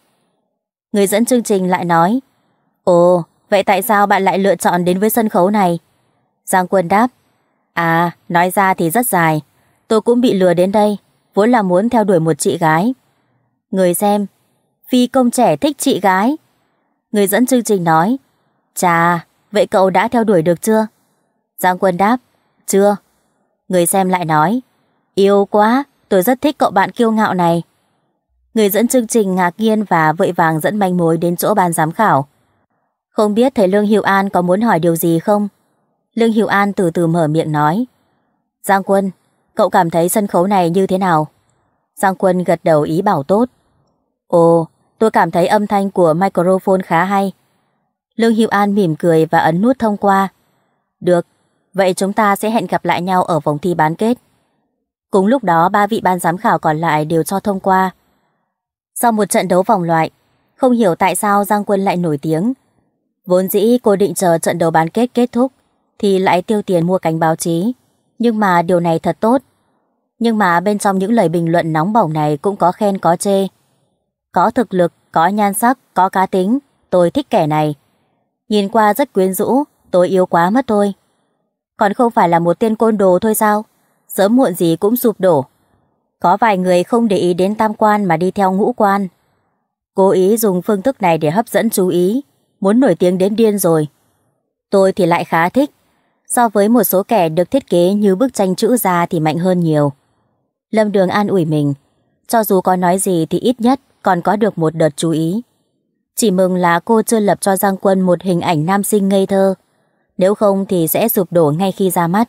S1: Người dẫn chương trình lại nói, ồ, vậy tại sao bạn lại lựa chọn đến với sân khấu này? Giang Quân đáp, à, nói ra thì rất dài, tôi cũng bị lừa đến đây, vốn là muốn theo đuổi một chị gái. Người xem, phi công trẻ thích chị gái. Người dẫn chương trình nói, Chà, vậy cậu đã theo đuổi được chưa? Giang Quân đáp, chưa. Người xem lại nói, yêu quá, tôi rất thích cậu bạn kiêu ngạo này. Người dẫn chương trình ngạc nhiên và vội vàng dẫn manh mối đến chỗ ban giám khảo. Không biết thầy Lương Hiệu An có muốn hỏi điều gì không? Lương Hiệu An từ từ mở miệng nói. Giang Quân, cậu cảm thấy sân khấu này như thế nào? Giang Quân gật đầu ý bảo tốt. Ồ, tôi cảm thấy âm thanh của microphone khá hay. Lương Hiệu An mỉm cười và ấn nút thông qua. Được, vậy chúng ta sẽ hẹn gặp lại nhau ở vòng thi bán kết. Cùng lúc đó, ba vị ban giám khảo còn lại đều cho thông qua. Sau một trận đấu vòng loại, không hiểu tại sao Giang Quân lại nổi tiếng. Vốn dĩ cô định chờ trận đấu bán kết kết thúc, thì lại tiêu tiền mua cánh báo chí. Nhưng mà điều này thật tốt. Nhưng mà bên trong những lời bình luận nóng bỏng này cũng có khen có chê. Có thực lực, có nhan sắc, có cá tính, tôi thích kẻ này. Nhìn qua rất quyến rũ, tôi yêu quá mất thôi. Còn không phải là một tên côn đồ thôi sao? Sớm muộn gì cũng sụp đổ. Có vài người không để ý đến tam quan mà đi theo ngũ quan. Cố ý dùng phương thức này để hấp dẫn chú ý, muốn nổi tiếng đến điên rồi. Tôi thì lại khá thích, so với một số kẻ được thiết kế như bức tranh chữ ra thì mạnh hơn nhiều. Lâm Đường an ủi mình, cho dù có nói gì thì ít nhất còn có được một đợt chú ý. Chỉ mừng là cô chưa lập cho Giang Quân một hình ảnh nam sinh ngây thơ, nếu không thì sẽ sụp đổ ngay khi ra mắt.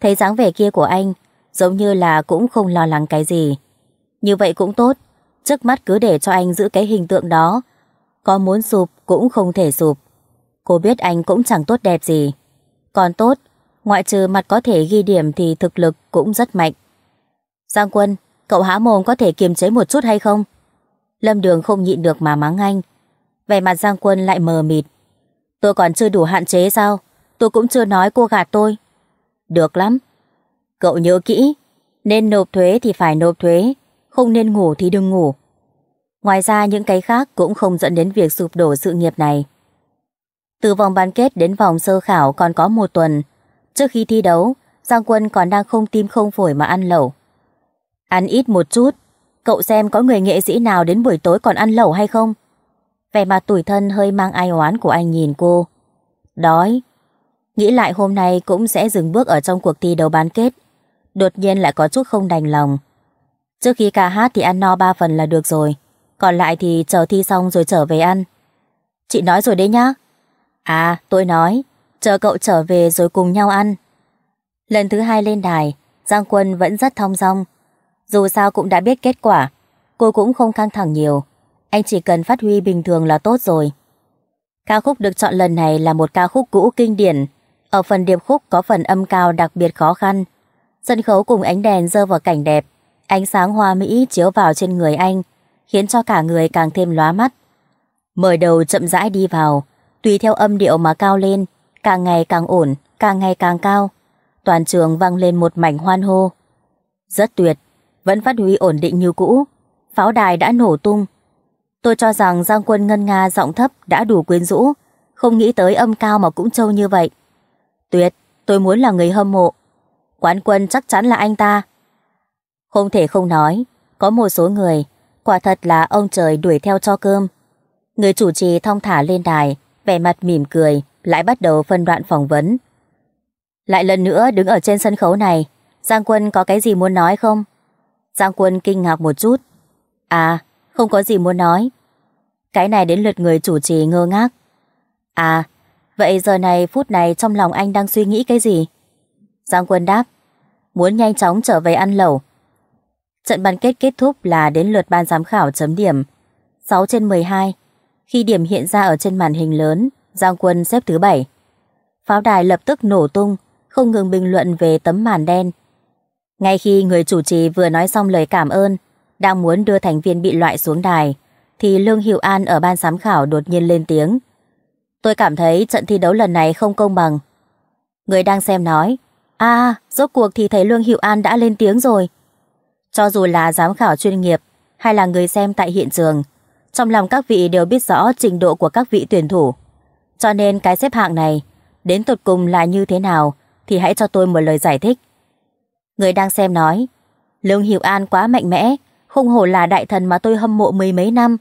S1: Thấy dáng vẻ kia của anh, giống như là cũng không lo lắng cái gì. Như vậy cũng tốt, trước mắt cứ để cho anh giữ cái hình tượng đó, có muốn sụp cũng không thể sụp. Cô biết anh cũng chẳng tốt đẹp gì. Còn tốt, ngoại trừ mặt có thể ghi điểm thì thực lực cũng rất mạnh. Giang Quân, cậu há mồm có thể kiềm chế một chút hay không? Lâm Đường không nhịn được mà mắng anh. Vẻ mặt Giang Quân lại mờ mịt. Tôi còn chưa đủ hạn chế sao? Tôi cũng chưa nói cô gạt tôi. Được lắm. Cậu nhớ kỹ, nên nộp thuế thì phải nộp thuế, không nên ngủ thì đừng ngủ. Ngoài ra những cái khác cũng không dẫn đến việc sụp đổ sự nghiệp này. Từ vòng bán kết đến vòng sơ khảo còn có một tuần. Trước khi thi đấu, Giang Quân còn đang không tim không phổi mà ăn lẩu. Ăn ít một chút, cậu xem có người nghệ sĩ nào đến buổi tối còn ăn lẩu hay không? về mặt tủi thân hơi mang ai oán của anh nhìn cô. Đói. Nghĩ lại hôm nay cũng sẽ dừng bước ở trong cuộc thi đấu bán kết. Đột nhiên lại có chút không đành lòng. Trước khi ca hát thì ăn no ba phần là được rồi. Còn lại thì chờ thi xong rồi trở về ăn. Chị nói rồi đấy nhá. À, tôi nói. Chờ cậu trở về rồi cùng nhau ăn. Lần thứ hai lên đài, Giang Quân vẫn rất thong dong, dù sao cũng đã biết kết quả, cô cũng không căng thẳng nhiều. Anh chỉ cần phát huy bình thường là tốt rồi. Ca khúc được chọn lần này là một ca khúc cũ kinh điển. Ở phần điệp khúc có phần âm cao đặc biệt khó khăn. Sân khấu cùng ánh đèn dơ vào cảnh đẹp, ánh sáng hoa mỹ chiếu vào trên người anh, khiến cho cả người càng thêm lóa mắt. Mở đầu chậm rãi đi vào, tùy theo âm điệu mà cao lên, càng ngày càng ổn, càng ngày càng cao. Toàn trường vang lên một mảnh hoan hô. Rất tuyệt, vẫn phát huy ổn định như cũ. Pháo đài đã nổ tung. Tôi cho rằng Giang quân Ngân Nga giọng thấp đã đủ quyến rũ, không nghĩ tới âm cao mà cũng trâu như vậy. Tuyệt, tôi muốn là người hâm mộ. Quán quân chắc chắn là anh ta. Không thể không nói, có một số người, quả thật là ông trời đuổi theo cho cơm. Người chủ trì thong thả lên đài, vẻ mặt mỉm cười, lại bắt đầu phân đoạn phỏng vấn. Lại lần nữa đứng ở trên sân khấu này, Giang Quân có cái gì muốn nói không? Giang Quân kinh ngạc một chút. À, không có gì muốn nói. Cái này đến lượt người chủ trì ngơ ngác. À, vậy giờ này phút này trong lòng anh đang suy nghĩ cái gì? Giang Quân đáp, muốn nhanh chóng trở về ăn lẩu. Trận bán kết kết thúc là đến lượt ban giám khảo chấm điểm. 6 trên 12. Khi điểm hiện ra ở trên màn hình lớn, Giang Quân xếp thứ 7. Pháo đài lập tức nổ tung, không ngừng bình luận về tấm màn đen ngay khi người chủ trì vừa nói xong lời cảm ơn, đang muốn đưa thành viên bị loại xuống đài, thì Lương Hiệu An ở ban giám khảo đột nhiên lên tiếng. Tôi cảm thấy trận thi đấu lần này không công bằng. Người đang xem nói, a, rốt cuộc thì thấy Lương Hiệu An đã lên tiếng rồi. Cho dù là giám khảo chuyên nghiệp hay là người xem tại hiện trường, trong lòng các vị đều biết rõ trình độ của các vị tuyển thủ. Cho nên cái xếp hạng này, đến tột cùng là như thế nào thì hãy cho tôi một lời giải thích. Người đang xem nói, Lương Hiệu An quá mạnh mẽ, không hổ là đại thần mà tôi hâm mộ mười mấy năm.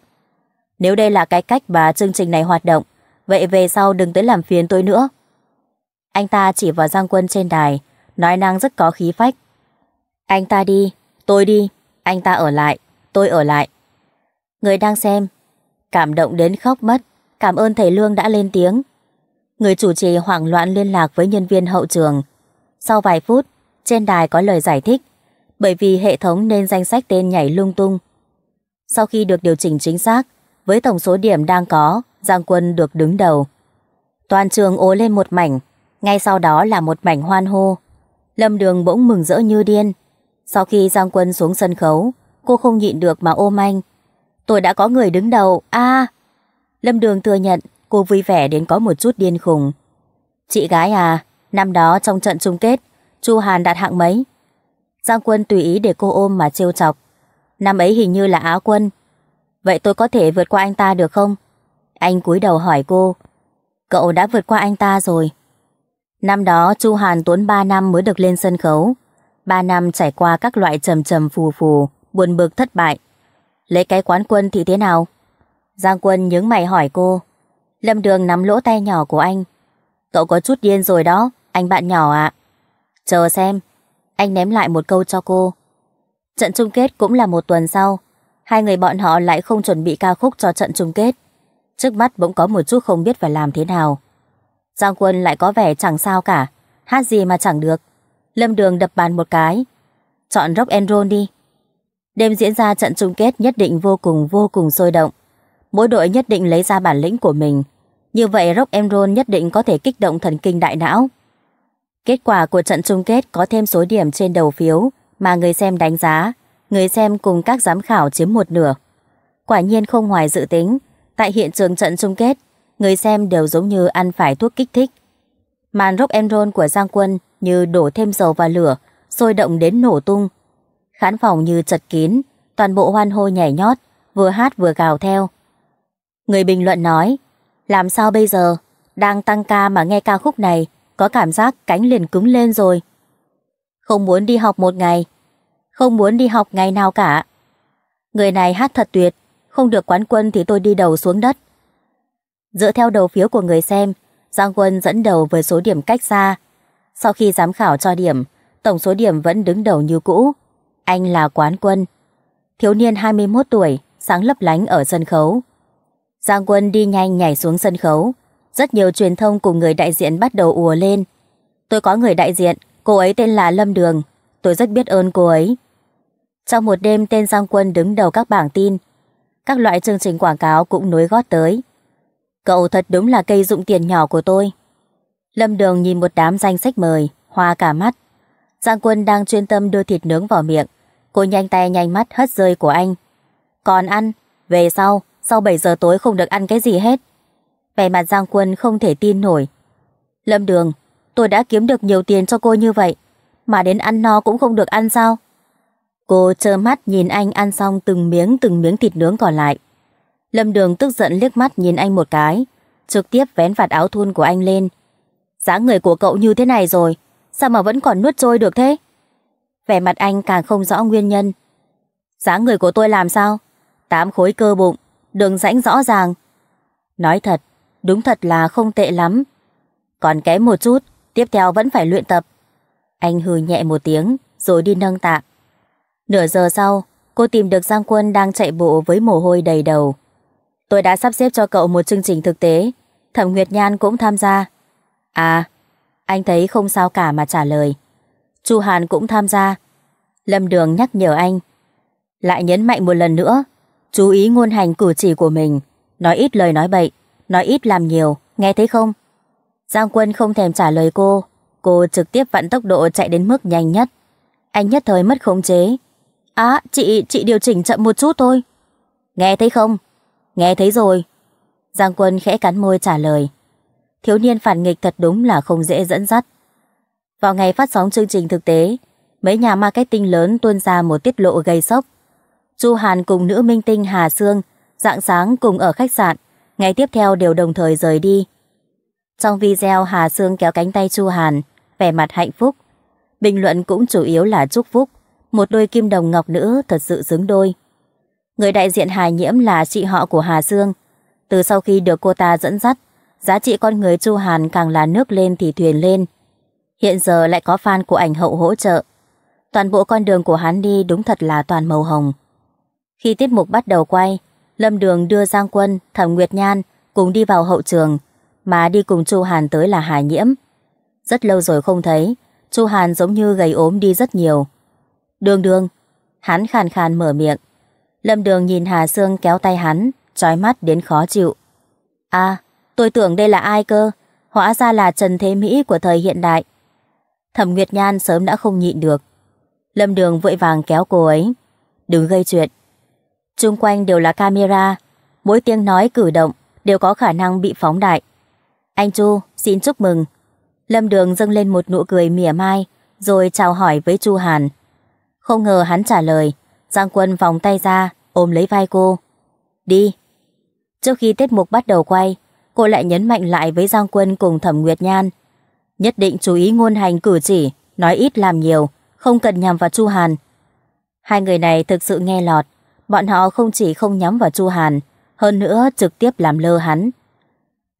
S1: Nếu đây là cái cách mà chương trình này hoạt động, vậy về sau đừng tới làm phiền tôi nữa. Anh ta chỉ vào Giang Quân trên đài, nói năng rất có khí phách. Anh ta đi, tôi đi, anh ta ở lại, tôi ở lại. Người đang xem, cảm động đến khóc mất, cảm ơn thầy Lương đã lên tiếng. Người chủ trì hoảng loạn liên lạc với nhân viên hậu trường. Sau vài phút, trên đài có lời giải thích, bởi vì hệ thống nên danh sách tên nhảy lung tung. Sau khi được điều chỉnh chính xác, với tổng số điểm đang có, Giang Quân được đứng đầu. Toàn trường ố lên một mảnh, ngay sau đó là một mảnh hoan hô. Lâm Đường bỗng mừng rỡ như điên. Sau khi Giang Quân xuống sân khấu, cô không nhịn được mà ôm anh. Tôi đã có người đứng đầu, a Lâm Đường thừa nhận cô vui vẻ đến có một chút điên khùng. Chị gái à, năm đó trong trận chung kết, Chu Hàn đạt hạng mấy? Giang Quân tùy ý để cô ôm mà trêu chọc. Năm ấy hình như là Á Quân. Vậy tôi có thể vượt qua anh ta được không? Anh cúi đầu hỏi cô. Cậu đã vượt qua anh ta rồi. Năm đó Chu Hàn tốn 3 năm mới được lên sân khấu. 3 năm trải qua các loại trầm trầm phù phù, buồn bực thất bại. Lấy cái quán quân thì thế nào? Giang Quân nhướng mày hỏi cô. Lâm Đường nắm lỗ tay nhỏ của anh. Cậu có chút điên rồi đó, anh bạn nhỏ ạ. À. Chờ xem. Anh ném lại một câu cho cô. Trận chung kết cũng là một tuần sau. Hai người bọn họ lại không chuẩn bị ca khúc cho trận chung kết. Trước mắt bỗng có một chút không biết phải làm thế nào. Giang quân lại có vẻ chẳng sao cả. Hát gì mà chẳng được. Lâm Đường đập bàn một cái. Chọn rock and roll đi. Đêm diễn ra trận chung kết nhất định vô cùng vô cùng sôi động. Mỗi đội nhất định lấy ra bản lĩnh của mình. Như vậy rock and roll nhất định có thể kích động thần kinh đại não, Kết quả của trận chung kết có thêm số điểm trên đầu phiếu mà người xem đánh giá, người xem cùng các giám khảo chiếm một nửa. Quả nhiên không ngoài dự tính, tại hiện trường trận chung kết, người xem đều giống như ăn phải thuốc kích thích. Màn rock and roll của Giang Quân như đổ thêm dầu vào lửa, sôi động đến nổ tung. Khán phòng như chật kín, toàn bộ hoan hô nhảy nhót, vừa hát vừa gào theo. Người bình luận nói, làm sao bây giờ, đang tăng ca mà nghe ca khúc này, có cảm giác cánh liền cứng lên rồi. Không muốn đi học một ngày, không muốn đi học ngày nào cả. Người này hát thật tuyệt, không được quán quân thì tôi đi đầu xuống đất. Dựa theo đầu phiếu của người xem, Giang Quân dẫn đầu với số điểm cách xa. Sau khi giám khảo cho điểm, tổng số điểm vẫn đứng đầu như cũ. Anh là quán quân. Thiếu niên 21 tuổi, sáng lấp lánh ở sân khấu. Giang Quân đi nhanh nhảy xuống sân khấu, rất nhiều truyền thông cùng người đại diện bắt đầu ùa lên. Tôi có người đại diện, cô ấy tên là Lâm Đường, tôi rất biết ơn cô ấy. Trong một đêm tên Giang Quân đứng đầu các bảng tin, các loại chương trình quảng cáo cũng nối gót tới. Cậu thật đúng là cây dụng tiền nhỏ của tôi. Lâm Đường nhìn một đám danh sách mời, hoa cả mắt. Giang Quân đang chuyên tâm đưa thịt nướng vào miệng, cô nhanh tay nhanh mắt hất rơi của anh. Còn ăn, về sau, sau 7 giờ tối không được ăn cái gì hết. Vẻ mặt Giang Quân không thể tin nổi. Lâm Đường, tôi đã kiếm được nhiều tiền cho cô như vậy, mà đến ăn no cũng không được ăn sao? Cô trơ mắt nhìn anh ăn xong từng miếng từng miếng thịt nướng còn lại. Lâm Đường tức giận liếc mắt nhìn anh một cái, trực tiếp vén vạt áo thun của anh lên. Giá người của cậu như thế này rồi, sao mà vẫn còn nuốt trôi được thế? Vẻ mặt anh càng không rõ nguyên nhân. Giá người của tôi làm sao? Tám khối cơ bụng, đường rãnh rõ ràng. Nói thật, đúng thật là không tệ lắm. Còn kém một chút, tiếp theo vẫn phải luyện tập. Anh hừ nhẹ một tiếng, rồi đi nâng tạ. Nửa giờ sau, cô tìm được Giang Quân đang chạy bộ với mồ hôi đầy đầu. Tôi đã sắp xếp cho cậu một chương trình thực tế, Thẩm Nguyệt Nhan cũng tham gia. À, anh thấy không sao cả mà trả lời. Chu Hàn cũng tham gia. Lâm Đường nhắc nhở anh. Lại nhấn mạnh một lần nữa, chú ý ngôn hành cử chỉ của mình, nói ít lời nói bậy, nói ít làm nhiều, nghe thấy không? Giang Quân không thèm trả lời cô, cô trực tiếp vặn tốc độ chạy đến mức nhanh nhất. Anh nhất thời mất khống chế. á chị, chị điều chỉnh chậm một chút thôi. Nghe thấy không? Nghe thấy rồi. Giang Quân khẽ cắn môi trả lời. Thiếu niên phản nghịch thật đúng là không dễ dẫn dắt. Vào ngày phát sóng chương trình thực tế, mấy nhà marketing lớn tuôn ra một tiết lộ gây sốc. Chu Hàn cùng nữ minh tinh Hà Sương dạng sáng cùng ở khách sạn Ngày tiếp theo đều đồng thời rời đi. Trong video Hà Sương kéo cánh tay Chu Hàn, vẻ mặt hạnh phúc. Bình luận cũng chủ yếu là chúc phúc, một đôi kim đồng ngọc nữ thật sự xứng đôi. Người đại diện Hà Nhiễm là chị họ của Hà Sương. Từ sau khi được cô ta dẫn dắt, giá trị con người Chu Hàn càng là nước lên thì thuyền lên. Hiện giờ lại có fan của ảnh hậu hỗ trợ. Toàn bộ con đường của hắn đi đúng thật là toàn màu hồng. Khi tiết mục bắt đầu quay, Lâm Đường đưa Giang Quân, Thẩm Nguyệt Nhan cùng đi vào hậu trường, mà đi cùng Chu Hàn tới là Hà Nhiễm. Rất lâu rồi không thấy, Chu Hàn giống như gầy ốm đi rất nhiều. Đường đường, hắn khàn khàn mở miệng. Lâm Đường nhìn Hà Sương kéo tay hắn, trói mắt đến khó chịu. À, tôi tưởng đây là ai cơ, hóa ra là Trần Thế Mỹ của thời hiện đại. Thẩm Nguyệt Nhan sớm đã không nhịn được. Lâm Đường vội vàng kéo cô ấy. Đừng gây chuyện, Xung quanh đều là camera, mỗi tiếng nói cử động đều có khả năng bị phóng đại. Anh Chu, xin chúc mừng. Lâm Đường dâng lên một nụ cười mỉa mai, rồi chào hỏi với Chu Hàn. Không ngờ hắn trả lời, Giang Quân vòng tay ra, ôm lấy vai cô. Đi. Trước khi tiết mục bắt đầu quay, cô lại nhấn mạnh lại với Giang Quân cùng Thẩm Nguyệt Nhan. Nhất định chú ý ngôn hành cử chỉ, nói ít làm nhiều, không cần nhằm vào Chu Hàn. Hai người này thực sự nghe lọt, bọn họ không chỉ không nhắm vào Chu Hàn, hơn nữa trực tiếp làm lơ hắn.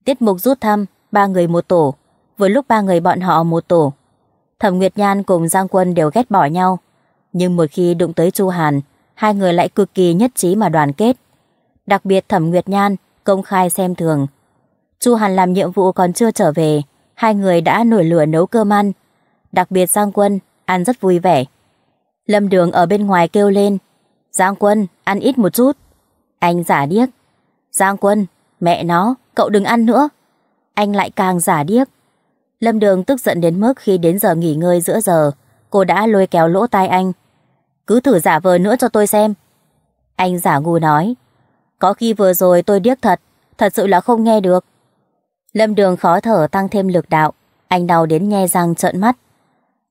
S1: Tiết mục rút thăm, ba người một tổ, với lúc ba người bọn họ một tổ. Thẩm Nguyệt Nhan cùng Giang Quân đều ghét bỏ nhau, nhưng một khi đụng tới Chu Hàn, hai người lại cực kỳ nhất trí mà đoàn kết. Đặc biệt Thẩm Nguyệt Nhan công khai xem thường. Chu Hàn làm nhiệm vụ còn chưa trở về, hai người đã nổi lửa nấu cơm ăn. Đặc biệt Giang Quân ăn rất vui vẻ. Lâm Đường ở bên ngoài kêu lên, Giang Quân, ăn ít một chút. Anh giả điếc. Giang Quân, mẹ nó, cậu đừng ăn nữa. Anh lại càng giả điếc. Lâm Đường tức giận đến mức khi đến giờ nghỉ ngơi giữa giờ, cô đã lôi kéo lỗ tai anh. Cứ thử giả vờ nữa cho tôi xem. Anh giả ngu nói. Có khi vừa rồi tôi điếc thật, thật sự là không nghe được. Lâm Đường khó thở tăng thêm lực đạo, anh đau đến nhe răng trợn mắt.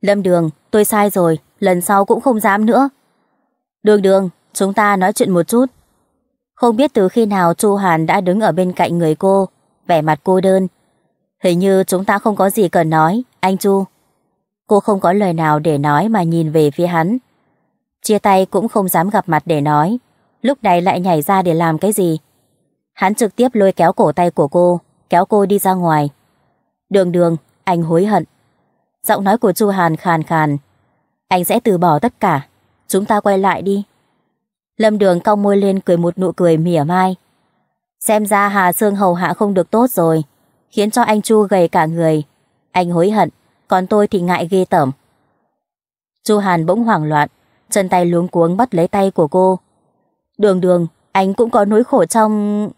S1: Lâm Đường, tôi sai rồi, lần sau cũng không dám nữa. Đường đường, chúng ta nói chuyện một chút. Không biết từ khi nào Chu Hàn đã đứng ở bên cạnh người cô, vẻ mặt cô đơn. Hình như chúng ta không có gì cần nói, anh Chu. Cô không có lời nào để nói mà nhìn về phía hắn. Chia tay cũng không dám gặp mặt để nói, lúc này lại nhảy ra để làm cái gì. Hắn trực tiếp lôi kéo cổ tay của cô, kéo cô đi ra ngoài. Đường đường, anh hối hận. Giọng nói của Chu Hàn khàn khàn. Anh sẽ từ bỏ tất cả chúng ta quay lại đi. Lâm Đường cong môi lên cười một nụ cười mỉa mai. Xem ra Hà Sương hầu hạ không được tốt rồi, khiến cho anh Chu gầy cả người. Anh hối hận, còn tôi thì ngại ghê tởm. Chu Hàn bỗng hoảng loạn, chân tay luống cuống bắt lấy tay của cô. Đường đường, anh cũng có nỗi khổ trong...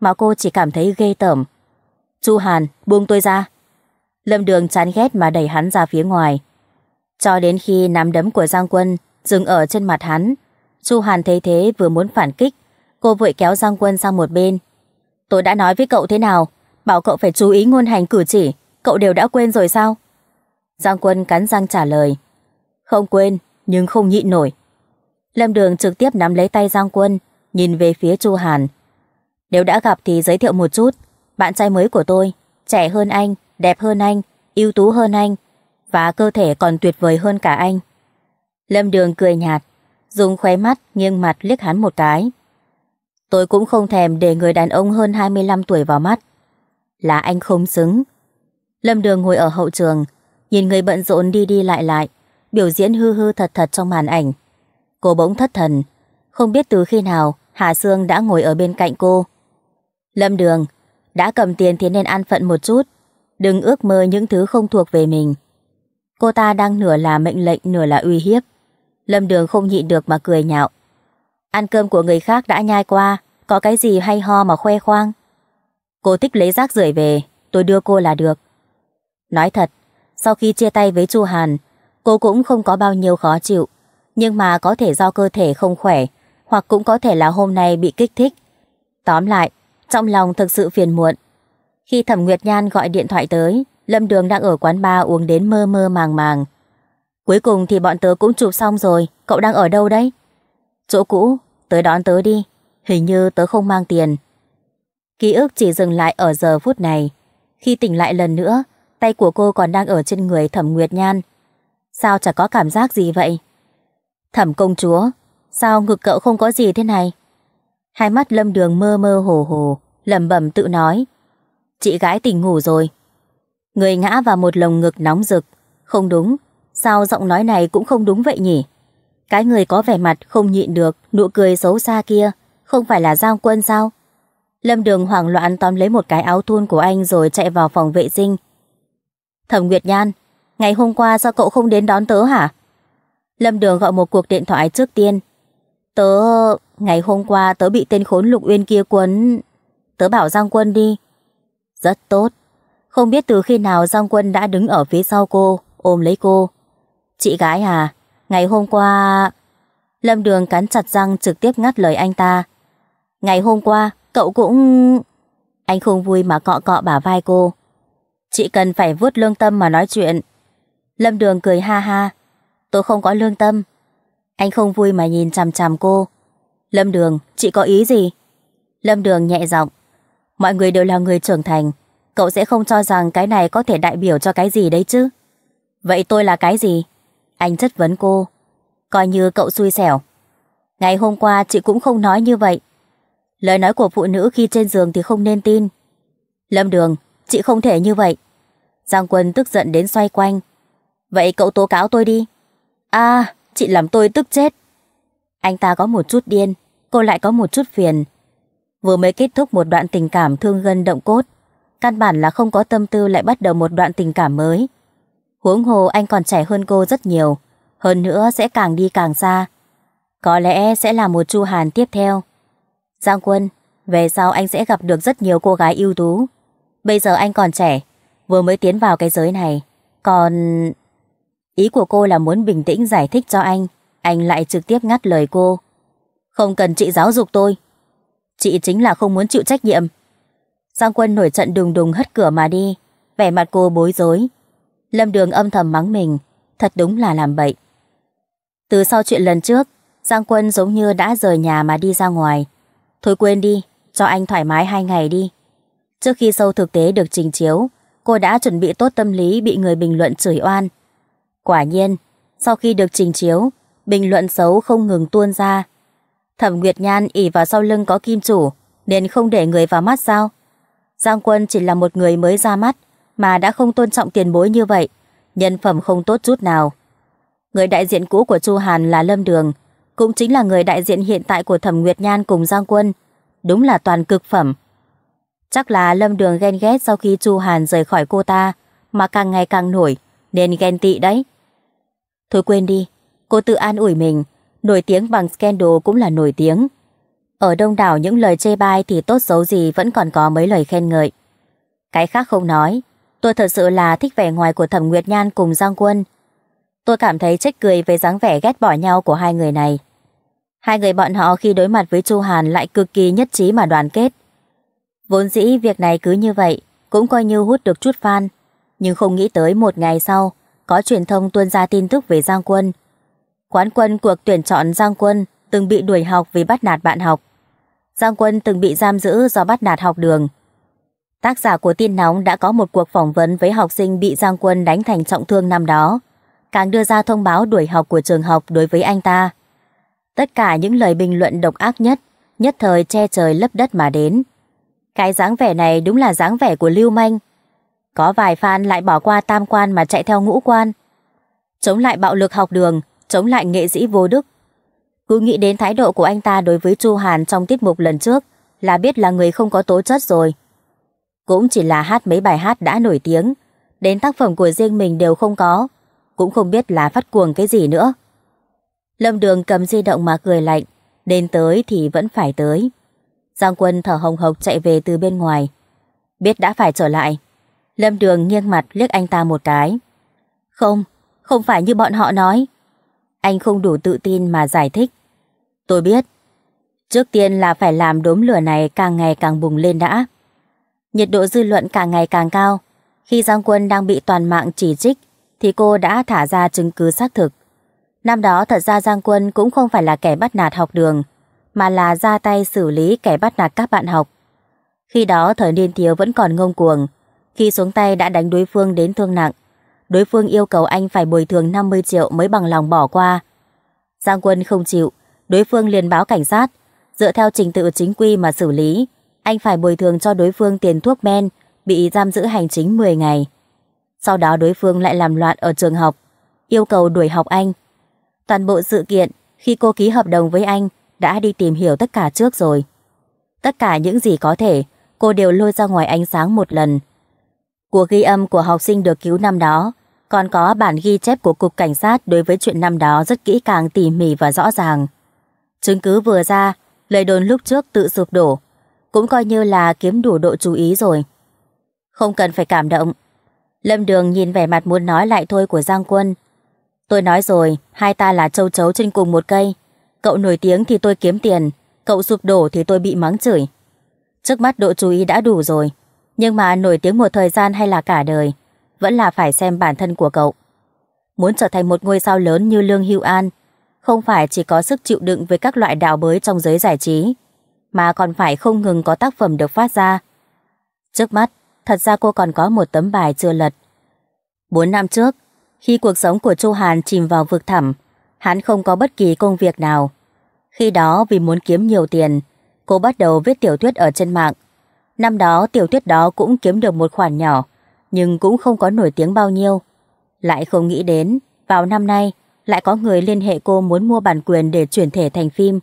S1: Mà cô chỉ cảm thấy ghê tởm. Chu Hàn, buông tôi ra. Lâm Đường chán ghét mà đẩy hắn ra phía ngoài. Cho đến khi nắm đấm của Giang Quân dừng ở trên mặt hắn. Chu Hàn thấy thế vừa muốn phản kích, cô vội kéo Giang Quân sang một bên. Tôi đã nói với cậu thế nào, bảo cậu phải chú ý ngôn hành cử chỉ, cậu đều đã quên rồi sao? Giang Quân cắn răng trả lời. Không quên, nhưng không nhịn nổi. Lâm Đường trực tiếp nắm lấy tay Giang Quân, nhìn về phía Chu Hàn. Nếu đã gặp thì giới thiệu một chút, bạn trai mới của tôi, trẻ hơn anh, đẹp hơn anh, ưu tú hơn anh, và cơ thể còn tuyệt vời hơn cả anh. Lâm Đường cười nhạt, dùng khóe mắt nghiêng mặt liếc hắn một cái. Tôi cũng không thèm để người đàn ông hơn 25 tuổi vào mắt. Là anh không xứng. Lâm Đường ngồi ở hậu trường, nhìn người bận rộn đi đi lại lại, biểu diễn hư hư thật thật trong màn ảnh. Cô bỗng thất thần, không biết từ khi nào Hà Sương đã ngồi ở bên cạnh cô. Lâm Đường, đã cầm tiền thì nên an phận một chút, đừng ước mơ những thứ không thuộc về mình. Cô ta đang nửa là mệnh lệnh nửa là uy hiếp. Lâm Đường không nhịn được mà cười nhạo. Ăn cơm của người khác đã nhai qua, có cái gì hay ho mà khoe khoang. Cô thích lấy rác rưởi về, tôi đưa cô là được. Nói thật, sau khi chia tay với Chu Hàn, cô cũng không có bao nhiêu khó chịu, nhưng mà có thể do cơ thể không khỏe, hoặc cũng có thể là hôm nay bị kích thích. Tóm lại, trong lòng thực sự phiền muộn. Khi Thẩm Nguyệt Nhan gọi điện thoại tới, Lâm Đường đang ở quán bar uống đến mơ mơ màng màng. Cuối cùng thì bọn tớ cũng chụp xong rồi Cậu đang ở đâu đấy Chỗ cũ, tới đón tớ đi Hình như tớ không mang tiền Ký ức chỉ dừng lại ở giờ phút này Khi tỉnh lại lần nữa Tay của cô còn đang ở trên người thẩm nguyệt nhan Sao chả có cảm giác gì vậy Thẩm công chúa Sao ngực cậu không có gì thế này Hai mắt lâm đường mơ mơ hồ hồ lẩm bẩm tự nói Chị gái tỉnh ngủ rồi Người ngã vào một lồng ngực nóng rực Không đúng Sao giọng nói này cũng không đúng vậy nhỉ? Cái người có vẻ mặt không nhịn được, nụ cười xấu xa kia, không phải là Giang Quân sao? Lâm Đường hoảng loạn tóm lấy một cái áo thun của anh rồi chạy vào phòng vệ sinh. Thẩm Nguyệt Nhan, ngày hôm qua sao cậu không đến đón tớ hả? Lâm Đường gọi một cuộc điện thoại trước tiên. Tớ... ngày hôm qua tớ bị tên khốn lục uyên kia quấn, Tớ bảo Giang Quân đi. Rất tốt. Không biết từ khi nào Giang Quân đã đứng ở phía sau cô, ôm lấy cô. Chị gái à, ngày hôm qua... Lâm Đường cắn chặt răng trực tiếp ngắt lời anh ta. Ngày hôm qua, cậu cũng... Anh không vui mà cọ cọ bả vai cô. Chị cần phải vuốt lương tâm mà nói chuyện. Lâm Đường cười ha ha. Tôi không có lương tâm. Anh không vui mà nhìn chằm chằm cô. Lâm Đường, chị có ý gì? Lâm Đường nhẹ giọng. Mọi người đều là người trưởng thành. Cậu sẽ không cho rằng cái này có thể đại biểu cho cái gì đấy chứ. Vậy tôi là cái gì? Anh chất vấn cô. Coi như cậu xui xẻo. Ngày hôm qua chị cũng không nói như vậy. Lời nói của phụ nữ khi trên giường thì không nên tin. Lâm Đường, chị không thể như vậy. Giang Quân tức giận đến xoay quanh. Vậy cậu tố cáo tôi đi. À, chị làm tôi tức chết. Anh ta có một chút điên, cô lại có một chút phiền. Vừa mới kết thúc một đoạn tình cảm thương gân động cốt. Căn bản là không có tâm tư lại bắt đầu một đoạn tình cảm mới huống hồ anh còn trẻ hơn cô rất nhiều, hơn nữa sẽ càng đi càng xa. Có lẽ sẽ là một Chu Hàn tiếp theo. Giang Quân, về sau anh sẽ gặp được rất nhiều cô gái ưu tú. Bây giờ anh còn trẻ, vừa mới tiến vào cái giới này, còn... Ý của cô là muốn bình tĩnh giải thích cho anh, anh lại trực tiếp ngắt lời cô. Không cần chị giáo dục tôi. Chị chính là không muốn chịu trách nhiệm. Giang Quân nổi trận đùng đùng hất cửa mà đi, vẻ mặt cô bối rối, Lâm Đường âm thầm mắng mình, thật đúng là làm bậy. Từ sau chuyện lần trước, Giang Quân giống như đã rời nhà mà đi ra ngoài. Thôi quên đi, cho anh thoải mái hai ngày đi. Trước khi sâu thực tế được trình chiếu, cô đã chuẩn bị tốt tâm lý bị người bình luận chửi oan. Quả nhiên, sau khi được trình chiếu, bình luận xấu không ngừng tuôn ra. Thẩm Nguyệt Nhan ỉ vào sau lưng có kim chủ, nên không để người vào mắt sao? Giang Quân chỉ là một người mới ra mắt, mà đã không tôn trọng tiền bối như vậy, nhân phẩm không tốt chút nào. Người đại diện cũ của Chu Hàn là Lâm Đường, cũng chính là người đại diện hiện tại của Thẩm Nguyệt Nhan cùng Giang Quân, đúng là toàn cực phẩm. Chắc là Lâm Đường ghen ghét sau khi Chu Hàn rời khỏi cô ta, mà càng ngày càng nổi, nên ghen tị đấy. Thôi quên đi, cô tự an ủi mình, nổi tiếng bằng scandal cũng là nổi tiếng. Ở đông đảo những lời chê bai thì tốt xấu gì vẫn còn có mấy lời khen ngợi. Cái khác không nói, Tôi thật sự là thích vẻ ngoài của Thẩm Nguyệt Nhan cùng Giang Quân. Tôi cảm thấy trách cười về dáng vẻ ghét bỏ nhau của hai người này. Hai người bọn họ khi đối mặt với Chu Hàn lại cực kỳ nhất trí mà đoàn kết. Vốn dĩ việc này cứ như vậy, cũng coi như hút được chút fan. Nhưng không nghĩ tới một ngày sau, có truyền thông tuôn ra tin tức về Giang Quân. Quán quân cuộc tuyển chọn Giang Quân từng bị đuổi học vì bắt nạt bạn học. Giang Quân từng bị giam giữ do bắt nạt học đường. Tác giả của tin nóng đã có một cuộc phỏng vấn với học sinh bị Giang Quân đánh thành trọng thương năm đó, càng đưa ra thông báo đuổi học của trường học đối với anh ta. Tất cả những lời bình luận độc ác nhất, nhất thời che trời lấp đất mà đến. Cái dáng vẻ này đúng là dáng vẻ của Lưu Manh. Có vài fan lại bỏ qua tam quan mà chạy theo ngũ quan. Chống lại bạo lực học đường, chống lại nghệ sĩ vô đức. Cứ nghĩ đến thái độ của anh ta đối với Chu Hàn trong tiết mục lần trước là biết là người không có tố chất rồi. Cũng chỉ là hát mấy bài hát đã nổi tiếng, đến tác phẩm của riêng mình đều không có, cũng không biết là phát cuồng cái gì nữa. Lâm Đường cầm di động mà cười lạnh, đến tới thì vẫn phải tới. Giang Quân thở hồng hộc chạy về từ bên ngoài. Biết đã phải trở lại. Lâm Đường nghiêng mặt liếc anh ta một cái. Không, không phải như bọn họ nói. Anh không đủ tự tin mà giải thích. Tôi biết. Trước tiên là phải làm đốm lửa này càng ngày càng bùng lên đã nhiệt độ dư luận càng ngày càng cao. Khi Giang Quân đang bị toàn mạng chỉ trích, thì cô đã thả ra chứng cứ xác thực. Năm đó thật ra Giang Quân cũng không phải là kẻ bắt nạt học đường, mà là ra tay xử lý kẻ bắt nạt các bạn học. Khi đó thời niên thiếu vẫn còn ngông cuồng, khi xuống tay đã đánh đối phương đến thương nặng. Đối phương yêu cầu anh phải bồi thường 50 triệu mới bằng lòng bỏ qua. Giang Quân không chịu, đối phương liền báo cảnh sát, dựa theo trình tự chính quy mà xử lý anh phải bồi thường cho đối phương tiền thuốc men, bị giam giữ hành chính 10 ngày. Sau đó đối phương lại làm loạn ở trường học, yêu cầu đuổi học anh. Toàn bộ sự kiện khi cô ký hợp đồng với anh đã đi tìm hiểu tất cả trước rồi. Tất cả những gì có thể, cô đều lôi ra ngoài ánh sáng một lần. Cuộc ghi âm của học sinh được cứu năm đó, còn có bản ghi chép của Cục Cảnh sát đối với chuyện năm đó rất kỹ càng tỉ mỉ và rõ ràng. Chứng cứ vừa ra, lời đồn lúc trước tự sụp đổ, cũng coi như là kiếm đủ độ chú ý rồi. Không cần phải cảm động. Lâm Đường nhìn vẻ mặt muốn nói lại thôi của Giang Quân. Tôi nói rồi, hai ta là châu chấu trên cùng một cây. Cậu nổi tiếng thì tôi kiếm tiền, cậu sụp đổ thì tôi bị mắng chửi. Trước mắt độ chú ý đã đủ rồi, nhưng mà nổi tiếng một thời gian hay là cả đời, vẫn là phải xem bản thân của cậu. Muốn trở thành một ngôi sao lớn như Lương Hữu An, không phải chỉ có sức chịu đựng với các loại đạo bới trong giới giải trí, mà còn phải không ngừng có tác phẩm được phát ra. Trước mắt, thật ra cô còn có một tấm bài chưa lật. Bốn năm trước, khi cuộc sống của Chu Hàn chìm vào vực thẳm, hắn không có bất kỳ công việc nào. Khi đó vì muốn kiếm nhiều tiền, cô bắt đầu viết tiểu thuyết ở trên mạng. Năm đó tiểu thuyết đó cũng kiếm được một khoản nhỏ, nhưng cũng không có nổi tiếng bao nhiêu. Lại không nghĩ đến, vào năm nay, lại có người liên hệ cô muốn mua bản quyền để chuyển thể thành phim.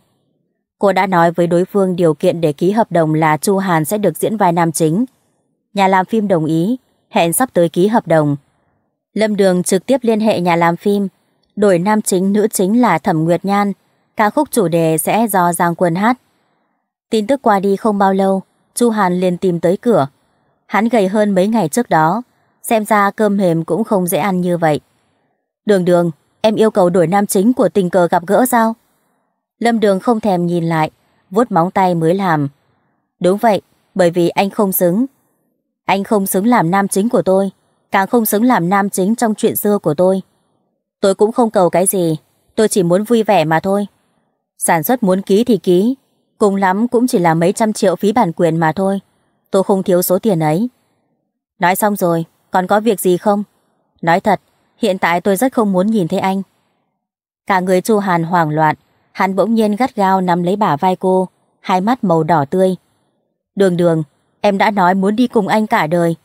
S1: Cô đã nói với đối phương điều kiện để ký hợp đồng là Chu Hàn sẽ được diễn vai nam chính. Nhà làm phim đồng ý, hẹn sắp tới ký hợp đồng. Lâm Đường trực tiếp liên hệ nhà làm phim, đổi nam chính nữ chính là Thẩm Nguyệt Nhan, ca khúc chủ đề sẽ do Giang Quân hát. Tin tức qua đi không bao lâu, Chu Hàn liền tìm tới cửa. Hắn gầy hơn mấy ngày trước đó, xem ra cơm mềm cũng không dễ ăn như vậy. Đường đường, em yêu cầu đổi nam chính của tình cờ gặp gỡ sao? Lâm Đường không thèm nhìn lại, vuốt móng tay mới làm. Đúng vậy, bởi vì anh không xứng. Anh không xứng làm nam chính của tôi, càng không xứng làm nam chính trong chuyện xưa của tôi. Tôi cũng không cầu cái gì, tôi chỉ muốn vui vẻ mà thôi. Sản xuất muốn ký thì ký, cùng lắm cũng chỉ là mấy trăm triệu phí bản quyền mà thôi. Tôi không thiếu số tiền ấy. Nói xong rồi, còn có việc gì không? Nói thật, hiện tại tôi rất không muốn nhìn thấy anh. Cả người Chu Hàn hoảng loạn, Hắn bỗng nhiên gắt gao nắm lấy bả vai cô, hai mắt màu đỏ tươi. Đường đường, em đã nói muốn đi cùng anh cả đời.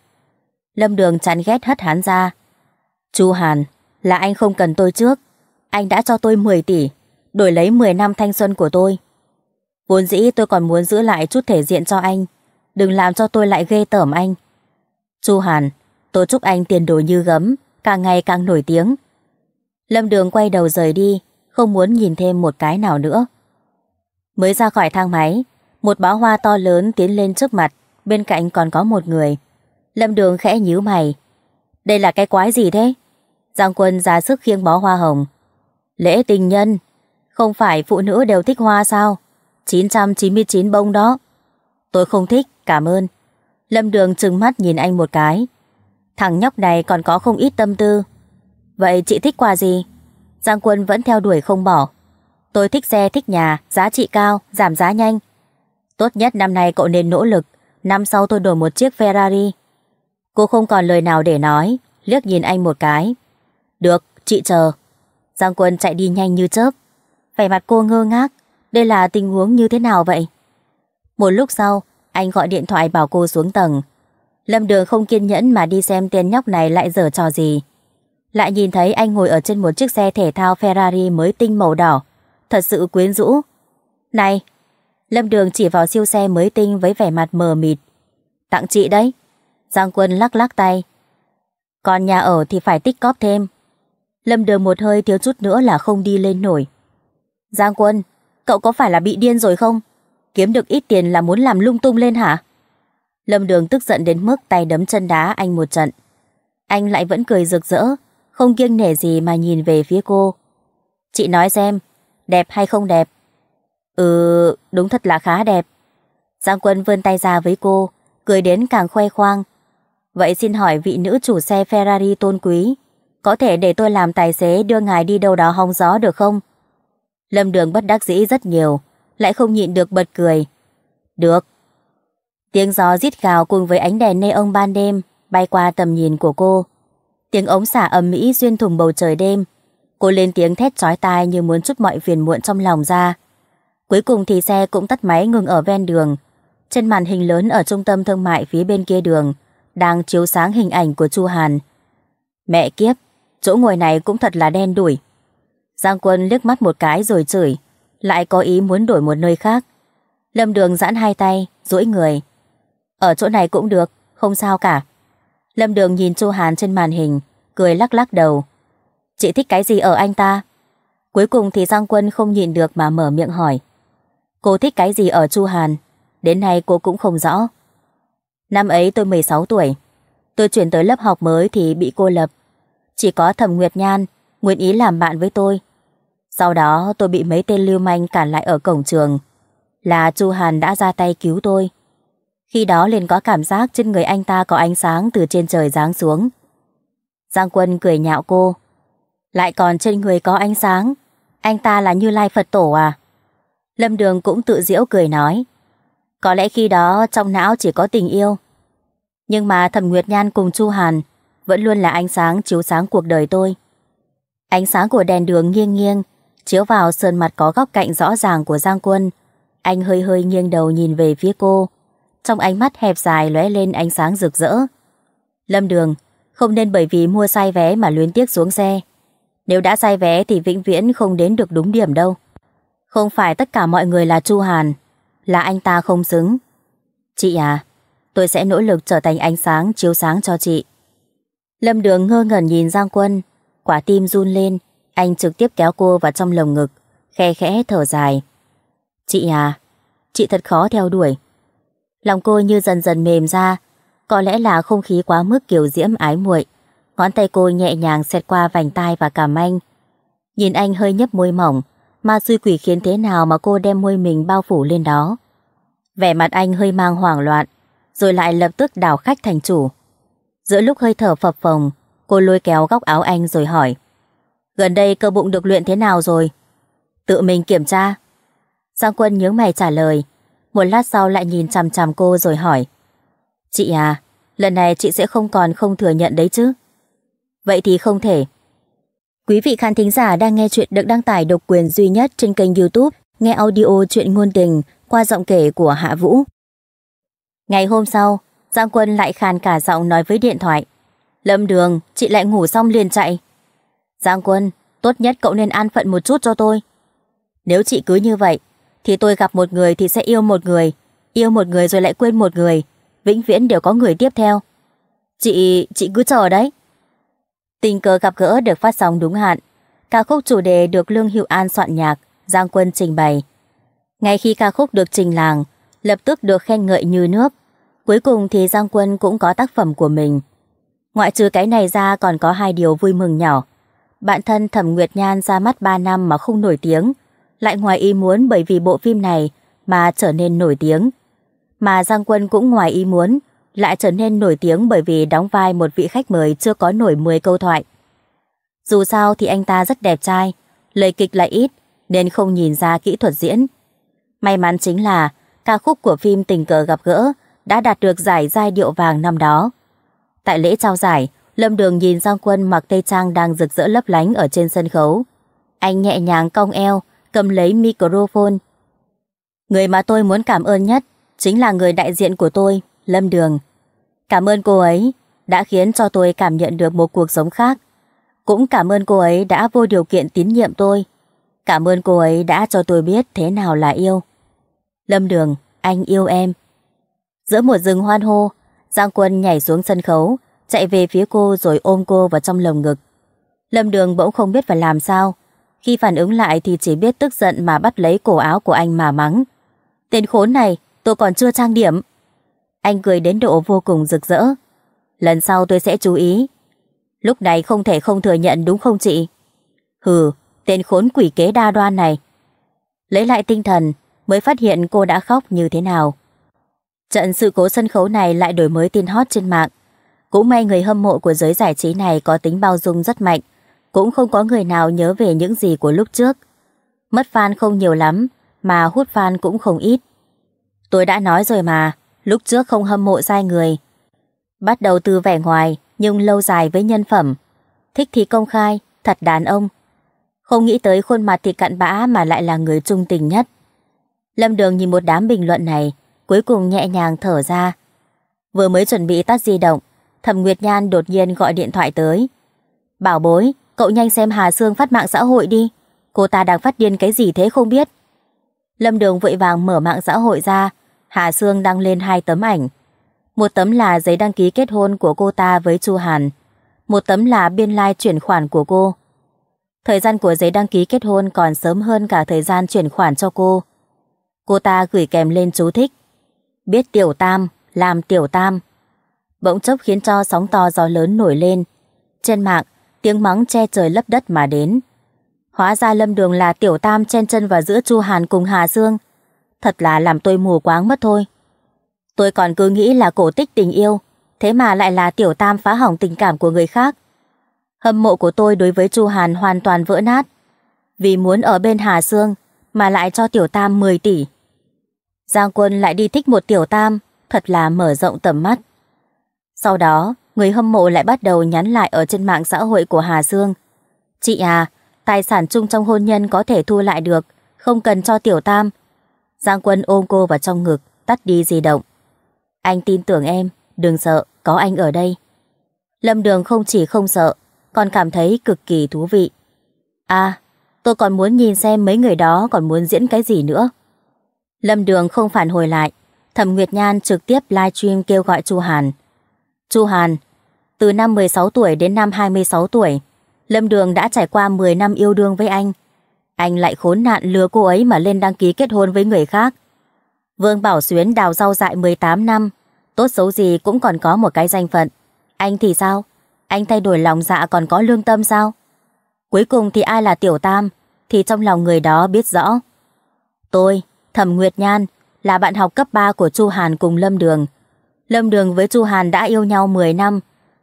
S1: Lâm đường chán ghét hất hắn ra. Chu Hàn, là anh không cần tôi trước. Anh đã cho tôi 10 tỷ, đổi lấy 10 năm thanh xuân của tôi. Vốn dĩ tôi còn muốn giữ lại chút thể diện cho anh. Đừng làm cho tôi lại ghê tởm anh. Chu Hàn, tôi chúc anh tiền đồ như gấm, càng ngày càng nổi tiếng. Lâm Đường quay đầu rời đi, không muốn nhìn thêm một cái nào nữa. Mới ra khỏi thang máy, một bó hoa to lớn tiến lên trước mặt, bên cạnh còn có một người. Lâm Đường khẽ nhíu mày. Đây là cái quái gì thế? Giang Quân ra sức khiêng bó hoa hồng. Lễ tình nhân, không phải phụ nữ đều thích hoa sao? 999 bông đó. Tôi không thích, cảm ơn. Lâm Đường trừng mắt nhìn anh một cái. Thằng nhóc này còn có không ít tâm tư. Vậy chị thích quà gì? Giang Quân vẫn theo đuổi không bỏ. Tôi thích xe, thích nhà, giá trị cao, giảm giá nhanh. Tốt nhất năm nay cậu nên nỗ lực, năm sau tôi đổi một chiếc Ferrari. Cô không còn lời nào để nói, liếc nhìn anh một cái. Được, chị chờ. Giang Quân chạy đi nhanh như chớp. Vẻ mặt cô ngơ ngác, đây là tình huống như thế nào vậy? Một lúc sau, anh gọi điện thoại bảo cô xuống tầng. Lâm Đường không kiên nhẫn mà đi xem tên nhóc này lại dở trò gì lại nhìn thấy anh ngồi ở trên một chiếc xe thể thao Ferrari mới tinh màu đỏ. Thật sự quyến rũ. Này, Lâm Đường chỉ vào siêu xe mới tinh với vẻ mặt mờ mịt. Tặng chị đấy. Giang Quân lắc lắc tay. Còn nhà ở thì phải tích cóp thêm. Lâm Đường một hơi thiếu chút nữa là không đi lên nổi. Giang Quân, cậu có phải là bị điên rồi không? Kiếm được ít tiền là muốn làm lung tung lên hả? Lâm Đường tức giận đến mức tay đấm chân đá anh một trận. Anh lại vẫn cười rực rỡ, không kiêng nể gì mà nhìn về phía cô. Chị nói xem, đẹp hay không đẹp? Ừ, đúng thật là khá đẹp. Giang Quân vươn tay ra với cô, cười đến càng khoe khoang. Vậy xin hỏi vị nữ chủ xe Ferrari tôn quý, có thể để tôi làm tài xế đưa ngài đi đâu đó hong gió được không? Lâm Đường bất đắc dĩ rất nhiều, lại không nhịn được bật cười. Được. Tiếng gió rít gào cùng với ánh đèn nê ông ban đêm bay qua tầm nhìn của cô. Tiếng ống xả ầm mỹ xuyên thùng bầu trời đêm. Cô lên tiếng thét chói tai như muốn chút mọi phiền muộn trong lòng ra. Cuối cùng thì xe cũng tắt máy ngừng ở ven đường. Trên màn hình lớn ở trung tâm thương mại phía bên kia đường, đang chiếu sáng hình ảnh của Chu Hàn. Mẹ kiếp, chỗ ngồi này cũng thật là đen đủi. Giang Quân liếc mắt một cái rồi chửi, lại có ý muốn đổi một nơi khác. Lâm Đường giãn hai tay, duỗi người. Ở chỗ này cũng được, không sao cả. Lâm Đường nhìn Chu Hàn trên màn hình, cười lắc lắc đầu. Chị thích cái gì ở anh ta? Cuối cùng thì Giang Quân không nhịn được mà mở miệng hỏi. Cô thích cái gì ở Chu Hàn? Đến nay cô cũng không rõ. Năm ấy tôi 16 tuổi. Tôi chuyển tới lớp học mới thì bị cô lập. Chỉ có Thẩm Nguyệt Nhan, nguyện ý làm bạn với tôi. Sau đó tôi bị mấy tên lưu manh cản lại ở cổng trường. Là Chu Hàn đã ra tay cứu tôi. Khi đó liền có cảm giác trên người anh ta có ánh sáng từ trên trời giáng xuống. Giang Quân cười nhạo cô. Lại còn trên người có ánh sáng. Anh ta là Như Lai Phật Tổ à? Lâm Đường cũng tự diễu cười nói. Có lẽ khi đó trong não chỉ có tình yêu. Nhưng mà Thẩm Nguyệt Nhan cùng Chu Hàn vẫn luôn là ánh sáng chiếu sáng cuộc đời tôi. Ánh sáng của đèn đường nghiêng nghiêng, chiếu vào sơn mặt có góc cạnh rõ ràng của Giang Quân. Anh hơi hơi nghiêng đầu nhìn về phía cô trong ánh mắt hẹp dài lóe lên ánh sáng rực rỡ. Lâm Đường, không nên bởi vì mua sai vé mà luyến tiếc xuống xe. Nếu đã sai vé thì vĩnh viễn không đến được đúng điểm đâu. Không phải tất cả mọi người là Chu Hàn, là anh ta không xứng. Chị à, tôi sẽ nỗ lực trở thành ánh sáng chiếu sáng cho chị. Lâm Đường ngơ ngẩn nhìn Giang Quân, quả tim run lên, anh trực tiếp kéo cô vào trong lồng ngực, khe khẽ thở dài. Chị à, chị thật khó theo đuổi. Lòng cô như dần dần mềm ra, có lẽ là không khí quá mức kiểu diễm ái muội. Ngón tay cô nhẹ nhàng xẹt qua vành tai và cảm anh. Nhìn anh hơi nhấp môi mỏng, ma suy quỷ khiến thế nào mà cô đem môi mình bao phủ lên đó. Vẻ mặt anh hơi mang hoảng loạn, rồi lại lập tức đảo khách thành chủ. Giữa lúc hơi thở phập phồng, cô lôi kéo góc áo anh rồi hỏi. Gần đây cơ bụng được luyện thế nào rồi? Tự mình kiểm tra. Giang quân nhớ mày trả lời, một lát sau lại nhìn chằm chằm cô rồi hỏi. Chị à, lần này chị sẽ không còn không thừa nhận đấy chứ? Vậy thì không thể. Quý vị khán thính giả đang nghe chuyện được đăng tải độc quyền duy nhất trên kênh youtube Nghe Audio Chuyện Ngôn Tình qua giọng kể của Hạ Vũ. Ngày hôm sau, Giang Quân lại khàn cả giọng nói với điện thoại. Lâm đường, chị lại ngủ xong liền chạy. Giang Quân, tốt nhất cậu nên an phận một chút cho tôi. Nếu chị cứ như vậy, thì tôi gặp một người thì sẽ yêu một người, yêu một người rồi lại quên một người, vĩnh viễn đều có người tiếp theo. Chị, chị cứ chờ đấy. Tình cờ gặp gỡ được phát sóng đúng hạn, ca khúc chủ đề được Lương Hữu An soạn nhạc, Giang Quân trình bày. Ngay khi ca khúc được trình làng, lập tức được khen ngợi như nước. Cuối cùng thì Giang Quân cũng có tác phẩm của mình. Ngoại trừ cái này ra còn có hai điều vui mừng nhỏ. Bạn thân Thẩm Nguyệt Nhan ra mắt 3 năm mà không nổi tiếng, lại ngoài ý muốn bởi vì bộ phim này mà trở nên nổi tiếng. Mà Giang Quân cũng ngoài ý muốn, lại trở nên nổi tiếng bởi vì đóng vai một vị khách mời chưa có nổi 10 câu thoại. Dù sao thì anh ta rất đẹp trai, lời kịch lại ít nên không nhìn ra kỹ thuật diễn. May mắn chính là ca khúc của phim Tình cờ gặp gỡ đã đạt được giải giai điệu vàng năm đó. Tại lễ trao giải, Lâm Đường nhìn Giang Quân mặc tây trang đang rực rỡ lấp lánh ở trên sân khấu. Anh nhẹ nhàng cong eo, cầm lấy microphone. Người mà tôi muốn cảm ơn nhất chính là người đại diện của tôi, Lâm Đường. Cảm ơn cô ấy đã khiến cho tôi cảm nhận được một cuộc sống khác. Cũng cảm ơn cô ấy đã vô điều kiện tín nhiệm tôi. Cảm ơn cô ấy đã cho tôi biết thế nào là yêu. Lâm Đường, anh yêu em. Giữa một rừng hoan hô, Giang Quân nhảy xuống sân khấu, chạy về phía cô rồi ôm cô vào trong lồng ngực. Lâm Đường bỗng không biết phải làm sao, khi phản ứng lại thì chỉ biết tức giận mà bắt lấy cổ áo của anh mà mắng. Tên khốn này, tôi còn chưa trang điểm. Anh cười đến độ vô cùng rực rỡ. Lần sau tôi sẽ chú ý. Lúc này không thể không thừa nhận đúng không chị? Hừ, tên khốn quỷ kế đa đoan này. Lấy lại tinh thần, mới phát hiện cô đã khóc như thế nào. Trận sự cố sân khấu này lại đổi mới tin hot trên mạng. Cũng may người hâm mộ của giới giải trí này có tính bao dung rất mạnh, cũng không có người nào nhớ về những gì của lúc trước. Mất fan không nhiều lắm, mà hút fan cũng không ít. Tôi đã nói rồi mà, lúc trước không hâm mộ sai người. Bắt đầu từ vẻ ngoài, nhưng lâu dài với nhân phẩm. Thích thì công khai, thật đàn ông. Không nghĩ tới khuôn mặt thì cặn bã mà lại là người trung tình nhất. Lâm Đường nhìn một đám bình luận này, cuối cùng nhẹ nhàng thở ra. Vừa mới chuẩn bị tắt di động, Thẩm Nguyệt Nhan đột nhiên gọi điện thoại tới. Bảo bối, cậu nhanh xem Hà Sương phát mạng xã hội đi. Cô ta đang phát điên cái gì thế không biết. Lâm Đường vội vàng mở mạng xã hội ra. Hà Sương đăng lên hai tấm ảnh. Một tấm là giấy đăng ký kết hôn của cô ta với Chu Hàn. Một tấm là biên lai like chuyển khoản của cô. Thời gian của giấy đăng ký kết hôn còn sớm hơn cả thời gian chuyển khoản cho cô. Cô ta gửi kèm lên chú thích. Biết tiểu tam, làm tiểu tam. Bỗng chốc khiến cho sóng to gió lớn nổi lên. Trên mạng, tiếng mắng che trời lấp đất mà đến. Hóa ra Lâm Đường là tiểu tam chen chân vào giữa Chu Hàn cùng Hà Dương. Thật là làm tôi mù quáng mất thôi. Tôi còn cứ nghĩ là cổ tích tình yêu, thế mà lại là tiểu tam phá hỏng tình cảm của người khác. Hâm mộ của tôi đối với Chu Hàn hoàn toàn vỡ nát. Vì muốn ở bên Hà Dương mà lại cho tiểu tam 10 tỷ. Giang Quân lại đi thích một tiểu tam, thật là mở rộng tầm mắt. Sau đó, người hâm mộ lại bắt đầu nhắn lại ở trên mạng xã hội của Hà Dương. Chị à, tài sản chung trong hôn nhân có thể thu lại được, không cần cho tiểu tam. Giang quân ôm cô vào trong ngực, tắt đi di động. Anh tin tưởng em, đừng sợ, có anh ở đây. Lâm Đường không chỉ không sợ, còn cảm thấy cực kỳ thú vị. À, tôi còn muốn nhìn xem mấy người đó còn muốn diễn cái gì nữa. Lâm Đường không phản hồi lại, Thẩm Nguyệt Nhan trực tiếp live stream kêu gọi Chu Hàn. Chu Hàn Từ năm 16 tuổi đến năm 26 tuổi, Lâm Đường đã trải qua 10 năm yêu đương với anh. Anh lại khốn nạn lừa cô ấy mà lên đăng ký kết hôn với người khác. Vương Bảo Xuyến đào rau dại 18 năm, tốt xấu gì cũng còn có một cái danh phận. Anh thì sao? Anh thay đổi lòng dạ còn có lương tâm sao? Cuối cùng thì ai là Tiểu Tam, thì trong lòng người đó biết rõ. Tôi, Thẩm Nguyệt Nhan, là bạn học cấp 3 của Chu Hàn cùng Lâm Đường, Lâm Đường với Chu Hàn đã yêu nhau 10 năm.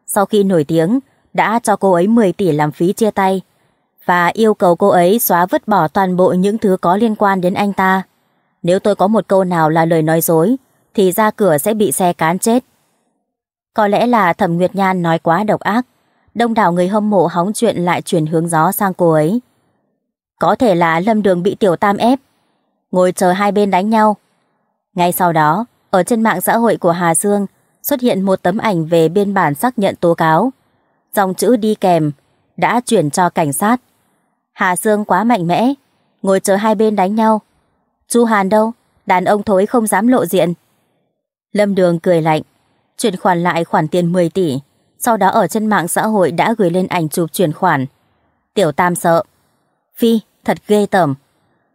S1: Sau khi nổi tiếng, đã cho cô ấy 10 tỷ làm phí chia tay và yêu cầu cô ấy xóa vứt bỏ toàn bộ những thứ có liên quan đến anh ta. Nếu tôi có một câu nào là lời nói dối, thì ra cửa sẽ bị xe cán chết. Có lẽ là Thẩm Nguyệt Nhan nói quá độc ác, đông đảo người hâm mộ hóng chuyện lại chuyển hướng gió sang cô ấy. Có thể là Lâm Đường bị Tiểu Tam ép, ngồi chờ hai bên đánh nhau. Ngay sau đó, ở trên mạng xã hội của Hà Dương xuất hiện một tấm ảnh về biên bản xác nhận tố cáo. Dòng chữ đi kèm, đã chuyển cho cảnh sát. Hà Dương quá mạnh mẽ, ngồi chờ hai bên đánh nhau. Chu Hàn đâu, đàn ông thối không dám lộ diện. Lâm Đường cười lạnh, chuyển khoản lại khoản tiền 10 tỷ, sau đó ở trên mạng xã hội đã gửi lên ảnh chụp chuyển khoản. Tiểu Tam sợ. Phi, thật ghê tởm.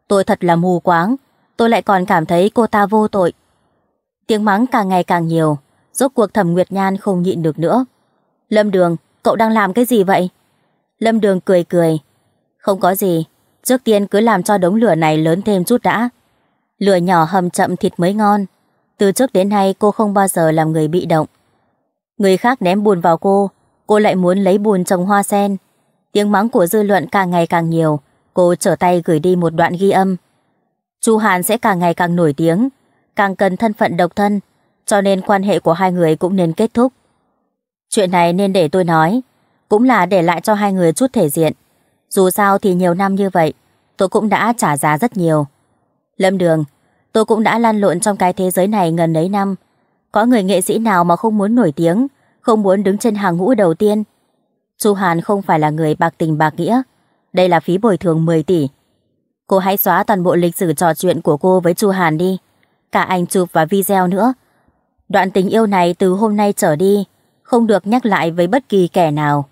S1: Tôi thật là mù quáng, tôi lại còn cảm thấy cô ta vô tội. Tiếng mắng càng ngày càng nhiều, rốt cuộc Thẩm Nguyệt Nhan không nhịn được nữa. Lâm Đường, cậu đang làm cái gì vậy? Lâm Đường cười cười. Không có gì, trước tiên cứ làm cho đống lửa này lớn thêm chút đã. Lửa nhỏ hầm chậm thịt mới ngon. Từ trước đến nay cô không bao giờ làm người bị động. Người khác ném bùn vào cô, cô lại muốn lấy bùn trồng hoa sen. Tiếng mắng của dư luận càng ngày càng nhiều, cô trở tay gửi đi một đoạn ghi âm. Chu Hàn sẽ càng ngày càng nổi tiếng, càng cần thân phận độc thân, cho nên quan hệ của hai người cũng nên kết thúc. Chuyện này nên để tôi nói, cũng là để lại cho hai người chút thể diện. Dù sao thì nhiều năm như vậy, tôi cũng đã trả giá rất nhiều. Lâm Đường, tôi cũng đã lan lộn trong cái thế giới này gần ấy năm. Có người nghệ sĩ nào mà không muốn nổi tiếng, không muốn đứng trên hàng ngũ đầu tiên. Chu Hàn không phải là người bạc tình bạc nghĩa, đây là phí bồi thường 10 tỷ. Cô hãy xóa toàn bộ lịch sử trò chuyện của cô với Chu Hàn đi cả ảnh chụp và video nữa. Đoạn tình yêu này từ hôm nay trở đi, không được nhắc lại với bất kỳ kẻ nào.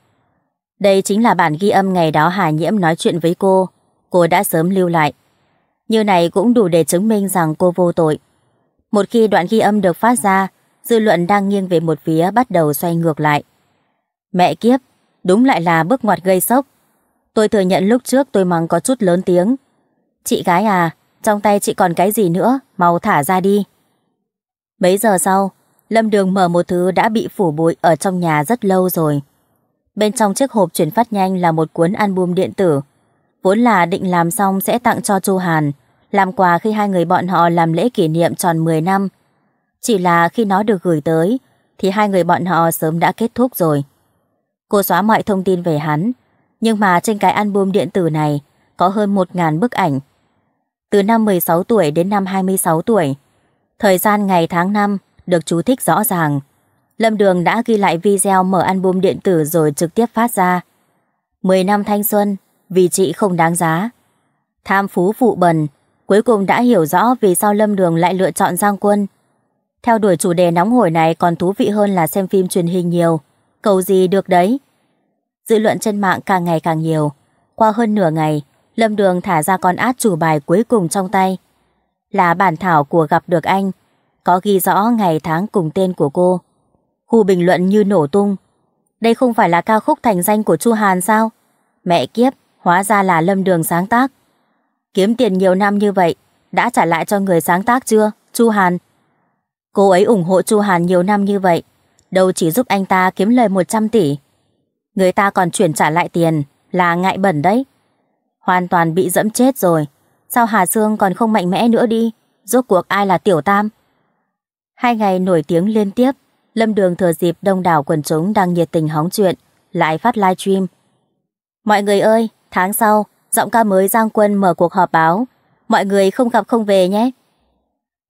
S1: Đây chính là bản ghi âm ngày đó Hà Nhiễm nói chuyện với cô, cô đã sớm lưu lại. Như này cũng đủ để chứng minh rằng cô vô tội. Một khi đoạn ghi âm được phát ra, dư luận đang nghiêng về một phía bắt đầu xoay ngược lại. Mẹ kiếp, đúng lại là bước ngoặt gây sốc. Tôi thừa nhận lúc trước tôi mắng có chút lớn tiếng. Chị gái à, trong tay chị còn cái gì nữa, mau thả ra đi. Mấy giờ sau, Lâm Đường mở một thứ đã bị phủ bụi ở trong nhà rất lâu rồi. Bên trong chiếc hộp chuyển phát nhanh là một cuốn album điện tử. Vốn là định làm xong sẽ tặng cho Chu Hàn, làm quà khi hai người bọn họ làm lễ kỷ niệm tròn 10 năm. Chỉ là khi nó được gửi tới, thì hai người bọn họ sớm đã kết thúc rồi. Cô xóa mọi thông tin về hắn, nhưng mà trên cái album điện tử này có hơn 1.000 bức ảnh từ năm 16 tuổi đến năm 26 tuổi. Thời gian ngày tháng năm được chú thích rõ ràng. Lâm Đường đã ghi lại video mở album điện tử rồi trực tiếp phát ra. 10 năm thanh xuân, vì chị không đáng giá. Tham phú phụ bần, cuối cùng đã hiểu rõ vì sao Lâm Đường lại lựa chọn Giang Quân. Theo đuổi chủ đề nóng hổi này còn thú vị hơn là xem phim truyền hình nhiều. Cầu gì được đấy. Dư luận trên mạng càng ngày càng nhiều. Qua hơn nửa ngày, Lâm Đường thả ra con át chủ bài cuối cùng trong tay. Là bản thảo của gặp được anh, có ghi rõ ngày tháng cùng tên của cô. Khu bình luận như nổ tung. Đây không phải là ca khúc thành danh của Chu Hàn sao? Mẹ kiếp, hóa ra là Lâm Đường sáng tác. Kiếm tiền nhiều năm như vậy, đã trả lại cho người sáng tác chưa, Chu Hàn? Cô ấy ủng hộ Chu Hàn nhiều năm như vậy, đâu chỉ giúp anh ta kiếm lời 100 tỷ. Người ta còn chuyển trả lại tiền, là ngại bẩn đấy. Hoàn toàn bị dẫm chết rồi. Sao Hà Sương còn không mạnh mẽ nữa đi? Rốt cuộc ai là Tiểu Tam? Hai ngày nổi tiếng liên tiếp, Lâm Đường thừa dịp đông đảo quần chúng đang nhiệt tình hóng chuyện, lại phát live stream. Mọi người ơi, tháng sau, giọng ca mới Giang Quân mở cuộc họp báo. Mọi người không gặp không về nhé.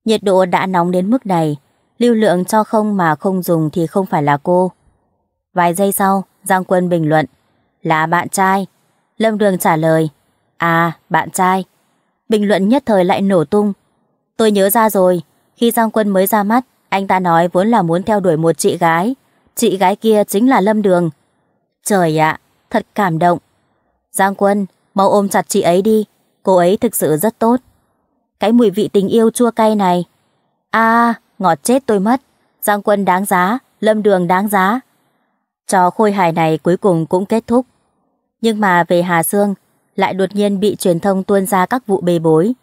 S1: Nhiệt độ đã nóng đến mức này, lưu lượng cho không mà không dùng thì không phải là cô. Vài giây sau, Giang Quân bình luận, là bạn trai. Lâm Đường trả lời, À, bạn trai. Bình luận nhất thời lại nổ tung. Tôi nhớ ra rồi, khi Giang Quân mới ra mắt, anh ta nói vốn là muốn theo đuổi một chị gái. Chị gái kia chính là Lâm Đường. Trời ạ, thật cảm động. Giang Quân, mau ôm chặt chị ấy đi, cô ấy thực sự rất tốt. Cái mùi vị tình yêu chua cay này. À, ngọt chết tôi mất. Giang Quân đáng giá, Lâm Đường đáng giá. Trò khôi hài này cuối cùng cũng kết thúc. Nhưng mà về Hà Sương, lại đột nhiên bị truyền thông tuôn ra các vụ bê bối.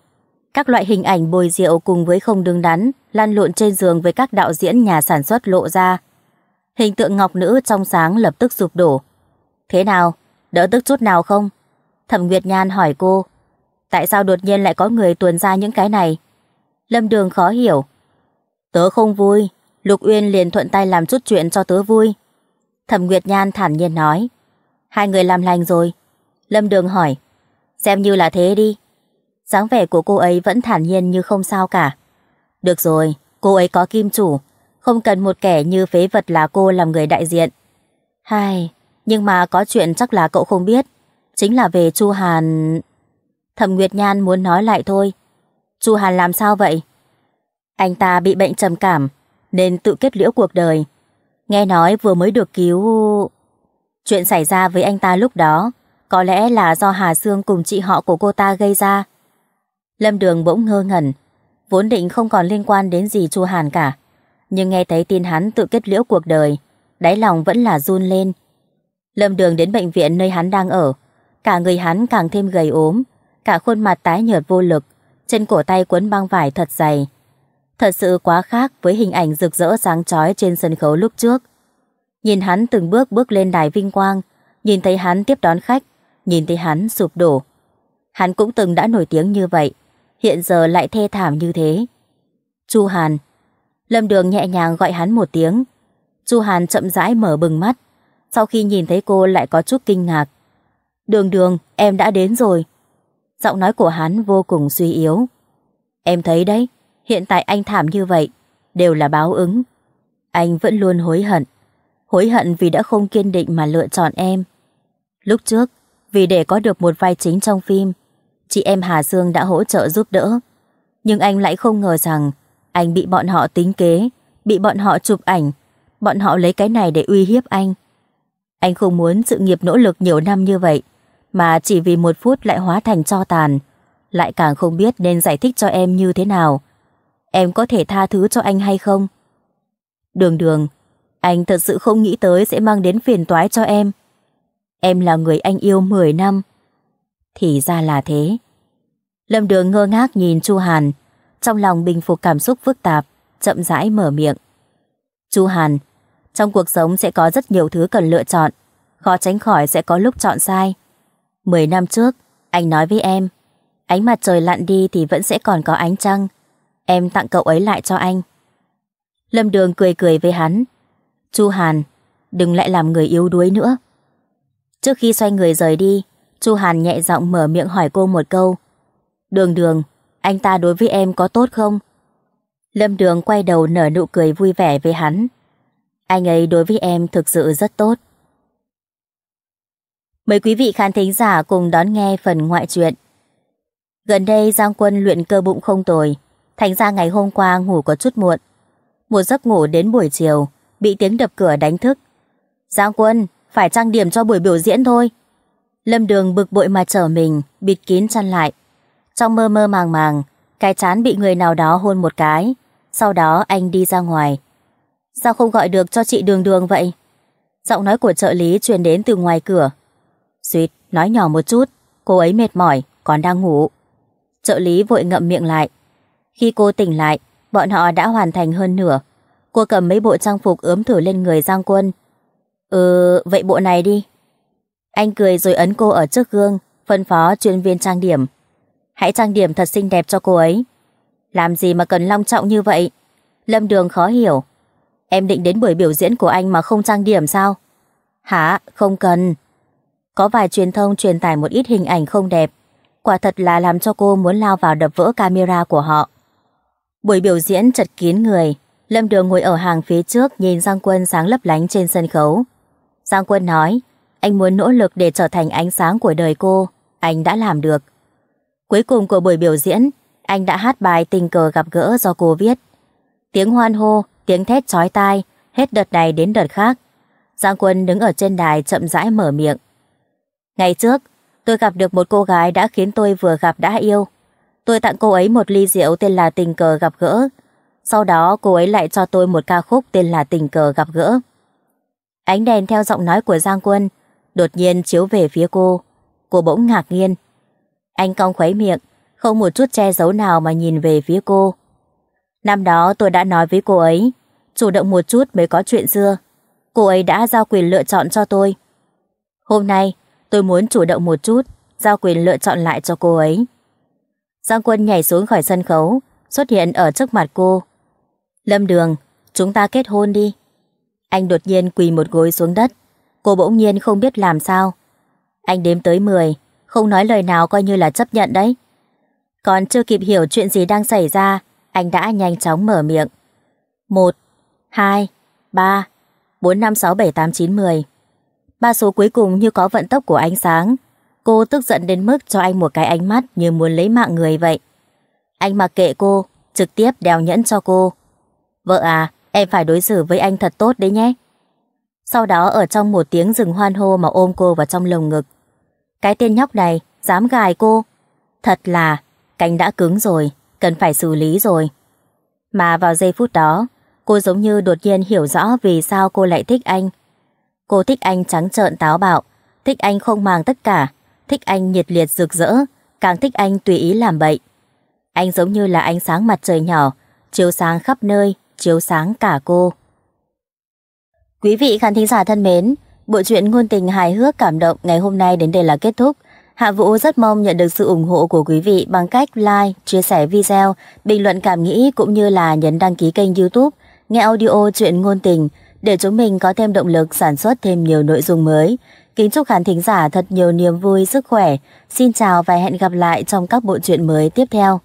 S1: Các loại hình ảnh bồi rượu cùng với không đứng đắn, lan lộn trên giường với các đạo diễn nhà sản xuất lộ ra. Hình tượng ngọc nữ trong sáng lập tức sụp đổ. Thế nào? Đỡ tức chút nào không? Thẩm Nguyệt Nhan hỏi cô. Tại sao đột nhiên lại có người tuôn ra những cái này? Lâm Đường khó hiểu. Tớ không vui, Lục Uyên liền thuận tay làm chút chuyện cho tớ vui. Thẩm Nguyệt Nhan thản nhiên nói. Hai người làm lành rồi, Lâm Đường hỏi. Xem như là thế đi. dáng vẻ của cô ấy vẫn thản nhiên như không sao cả. Được rồi, cô ấy có kim chủ, không cần một kẻ như phế vật là cô làm người đại diện. Hai, nhưng mà có chuyện chắc là cậu không biết, chính là về Chu Hàn... Thẩm Nguyệt Nhan muốn nói lại thôi. Chu Hàn làm sao vậy? Anh ta bị bệnh trầm cảm, nên tự kết liễu cuộc đời. Nghe nói vừa mới được cứu... Chuyện xảy ra với anh ta lúc đó có lẽ là do Hà Dương cùng chị họ của cô ta gây ra. Lâm Đường bỗng ngơ ngẩn, vốn định không còn liên quan đến gì Chu Hàn cả. Nhưng nghe thấy tin hắn tự kết liễu cuộc đời, đáy lòng vẫn là run lên. Lâm Đường đến bệnh viện nơi hắn đang ở, cả người hắn càng thêm gầy ốm, cả khuôn mặt tái nhợt vô lực, trên cổ tay quấn băng vải thật dày. Thật sự quá khác với hình ảnh rực rỡ sáng chói trên sân khấu lúc trước. Nhìn hắn từng bước bước lên đài vinh quang, nhìn thấy hắn tiếp đón khách, nhìn thấy hắn sụp đổ. Hắn cũng từng đã nổi tiếng như vậy, hiện giờ lại thê thảm như thế. Chu Hàn. Lâm Đường nhẹ nhàng gọi hắn một tiếng. Chu Hàn chậm rãi mở bừng mắt, sau khi nhìn thấy cô lại có chút kinh ngạc. Đường đường, em đã đến rồi. Giọng nói của hắn vô cùng suy yếu. Em thấy đấy, hiện tại anh thảm như vậy, đều là báo ứng. Anh vẫn luôn hối hận. Hối hận vì đã không kiên định mà lựa chọn em. Lúc trước, vì để có được một vai chính trong phim, chị em Hà Dương đã hỗ trợ giúp đỡ. Nhưng anh lại không ngờ rằng anh bị bọn họ tính kế, bị bọn họ chụp ảnh, bọn họ lấy cái này để uy hiếp anh. Anh không muốn sự nghiệp nỗ lực nhiều năm như vậy, mà chỉ vì một phút lại hóa thành cho tàn, lại càng không biết nên giải thích cho em như thế nào. Em có thể tha thứ cho anh hay không? Đường đường, anh thật sự không nghĩ tới sẽ mang đến phiền toái cho em. Em là người anh yêu 10 năm. Thì ra là thế. Lâm Đường ngơ ngác nhìn Chu Hàn, trong lòng bình phục cảm xúc phức tạp, chậm rãi mở miệng. Chu Hàn, trong cuộc sống sẽ có rất nhiều thứ cần lựa chọn, khó tránh khỏi sẽ có lúc chọn sai. 10 năm trước, anh nói với em, ánh mặt trời lặn đi thì vẫn sẽ còn có ánh trăng. Em tặng cậu ấy lại cho anh. Lâm Đường cười cười với hắn. Chu Hàn, đừng lại làm người yếu đuối nữa. Trước khi xoay người rời đi, Chu Hàn nhẹ giọng mở miệng hỏi cô một câu. Đường đường, anh ta đối với em có tốt không? Lâm Đường quay đầu nở nụ cười vui vẻ với hắn. Anh ấy đối với em thực sự rất tốt. Mời quý vị khán thính giả cùng đón nghe phần ngoại truyện. Gần đây Giang Quân luyện cơ bụng không tồi, thành ra ngày hôm qua ngủ có chút muộn. Một giấc ngủ đến buổi chiều, bị tiếng đập cửa đánh thức. Giang Quân, phải trang điểm cho buổi biểu diễn thôi. Lâm Đường bực bội mà trở mình, bịt kín chăn lại. Trong mơ mơ màng màng, cái chán bị người nào đó hôn một cái. Sau đó anh đi ra ngoài. Sao không gọi được cho chị Đường Đường vậy? Giọng nói của trợ lý truyền đến từ ngoài cửa. Suýt, nói nhỏ một chút, cô ấy mệt mỏi, còn đang ngủ. Trợ lý vội ngậm miệng lại. Khi cô tỉnh lại, bọn họ đã hoàn thành hơn nửa. Cô cầm mấy bộ trang phục ướm thử lên người Giang Quân, Ừ, vậy bộ này đi. Anh cười rồi ấn cô ở trước gương, phân phó chuyên viên trang điểm. Hãy trang điểm thật xinh đẹp cho cô ấy. Làm gì mà cần long trọng như vậy? Lâm Đường khó hiểu. Em định đến buổi biểu diễn của anh mà không trang điểm sao? Hả? Không cần. Có vài truyền thông truyền tải một ít hình ảnh không đẹp. Quả thật là làm cho cô muốn lao vào đập vỡ camera của họ. Buổi biểu diễn chật kín người. Lâm Đường ngồi ở hàng phía trước nhìn Giang Quân sáng lấp lánh trên sân khấu. Giang Quân nói, anh muốn nỗ lực để trở thành ánh sáng của đời cô, anh đã làm được. Cuối cùng của buổi biểu diễn, anh đã hát bài tình cờ gặp gỡ do cô viết. Tiếng hoan hô, tiếng thét chói tai, hết đợt này đến đợt khác. Giang Quân đứng ở trên đài chậm rãi mở miệng. Ngày trước, tôi gặp được một cô gái đã khiến tôi vừa gặp đã yêu. Tôi tặng cô ấy một ly rượu tên là tình cờ gặp gỡ. Sau đó cô ấy lại cho tôi một ca khúc tên là tình cờ gặp gỡ. Ánh đèn theo giọng nói của Giang Quân đột nhiên chiếu về phía cô. Cô bỗng ngạc nhiên. Anh cong khuấy miệng, không một chút che giấu nào mà nhìn về phía cô. Năm đó tôi đã nói với cô ấy, chủ động một chút mới có chuyện xưa. Cô ấy đã giao quyền lựa chọn cho tôi. Hôm nay, tôi muốn chủ động một chút, giao quyền lựa chọn lại cho cô ấy. Giang Quân nhảy xuống khỏi sân khấu, xuất hiện ở trước mặt cô. Lâm Đường, chúng ta kết hôn đi. Anh đột nhiên quỳ một gối xuống đất. Cô bỗng nhiên không biết làm sao. Anh đếm tới 10, không nói lời nào coi như là chấp nhận đấy. Còn chưa kịp hiểu chuyện gì đang xảy ra, anh đã nhanh chóng mở miệng. 1, 2, 3, 4, 5, 6, 7, 8, 9, 10. Ba số cuối cùng như có vận tốc của ánh sáng. Cô tức giận đến mức cho anh một cái ánh mắt như muốn lấy mạng người vậy. Anh mặc kệ cô, trực tiếp đèo nhẫn cho cô. Vợ à, Em phải đối xử với anh thật tốt đấy nhé. Sau đó ở trong một tiếng rừng hoan hô mà ôm cô vào trong lồng ngực. Cái tên nhóc này, dám gài cô. Thật là, cánh đã cứng rồi, cần phải xử lý rồi. Mà vào giây phút đó, cô giống như đột nhiên hiểu rõ vì sao cô lại thích anh. Cô thích anh trắng trợn táo bạo, thích anh không mang tất cả, thích anh nhiệt liệt rực rỡ, càng thích anh tùy ý làm bậy. Anh giống như là ánh sáng mặt trời nhỏ, chiếu sáng khắp nơi, chiếu sáng cả cô. Quý vị khán thính giả thân mến, bộ truyện ngôn tình hài hước cảm động ngày hôm nay đến đây là kết thúc. Hạ Vũ rất mong nhận được sự ủng hộ của quý vị bằng cách like, chia sẻ video, bình luận cảm nghĩ cũng như là nhấn đăng ký kênh youtube, nghe audio truyện ngôn tình để chúng mình có thêm động lực sản xuất thêm nhiều nội dung mới. Kính chúc khán thính giả thật nhiều niềm vui, sức khỏe. Xin chào và hẹn gặp lại trong các bộ truyện mới tiếp theo.